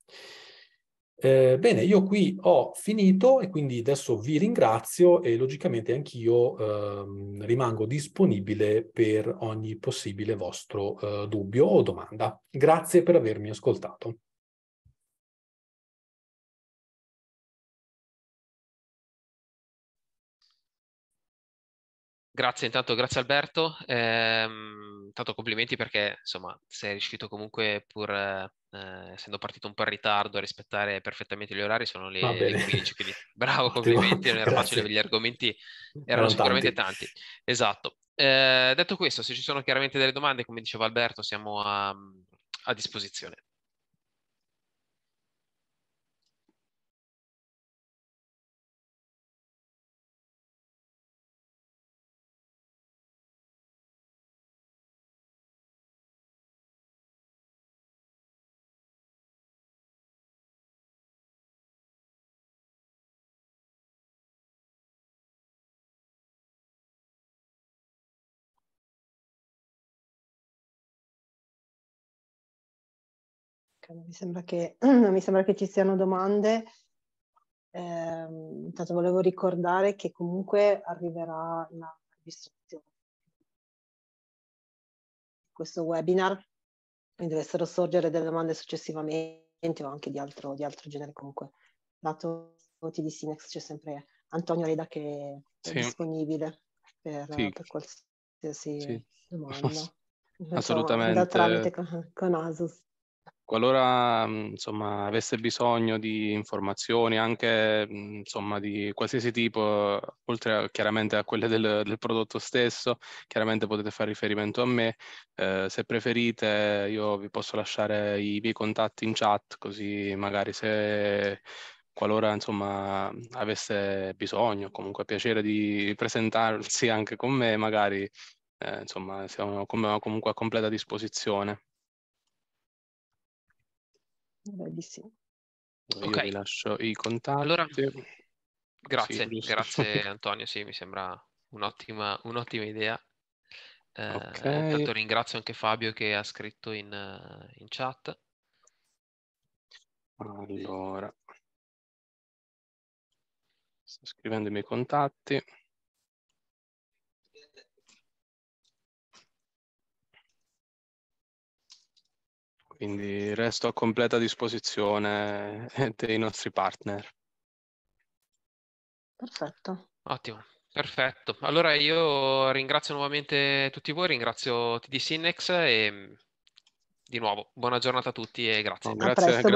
Eh, bene, io qui ho finito e quindi adesso vi ringrazio e logicamente anch'io ehm, rimango disponibile per ogni possibile vostro eh, dubbio o domanda. Grazie per avermi ascoltato. Grazie intanto, grazie Alberto. Eh, intanto complimenti perché insomma sei riuscito comunque pur eh, eh, essendo partito un po' in ritardo a rispettare perfettamente gli orari, sono le, le 15, quindi bravo, complimenti, non era facile, gli argomenti erano, erano sicuramente tanti. tanti. Esatto. Eh, detto questo, se ci sono chiaramente delle domande, come diceva Alberto, siamo a, a disposizione. Perché cioè, mi sembra che, mi sembra che ci siano domande. Eh, intanto volevo ricordare che comunque arriverà la registrazione di questo webinar Quindi dovessero sorgere delle domande successivamente o anche di altro, di altro genere comunque. voti di Sinex c'è sempre Antonio Reda che è sì. disponibile per, sì. per qualsiasi sì. domanda. Assolutamente. Insomma, tramite con, con Asus qualora mhmm, insomma, avesse bisogno di informazioni anche mhmm, insomma, di qualsiasi tipo, oltre a, chiaramente a quelle del, del, prodotto stesso, chiaramente potete fare riferimento a me. Eh, se preferite io vi posso lasciare i miei contatti in chat così magari se qualora insomma, avesse bisogno, comunque piacere di presentarsi anche con me, magari eh, insomma, siamo comunque a completa disposizione. Beh, di sì. Io okay. vi lascio i contatti. Allora, grazie, sì, grazie Antonio, sì, mi sembra un'ottima, un'ottima idea. Eh, okay. ringrazio anche Fabio che ha scritto in, eh, in chat. Allora, sto scrivendo i miei contatti. quindi resto a completa disposizione dei nostri partner. Perfetto. Ottimo. Perfetto, allora io ringrazio nuovamente tutti voi, ringrazio TD Sinex e mm, di nuovo buona giornata a tutti e grazie. Oh, grazie, presto, grazie.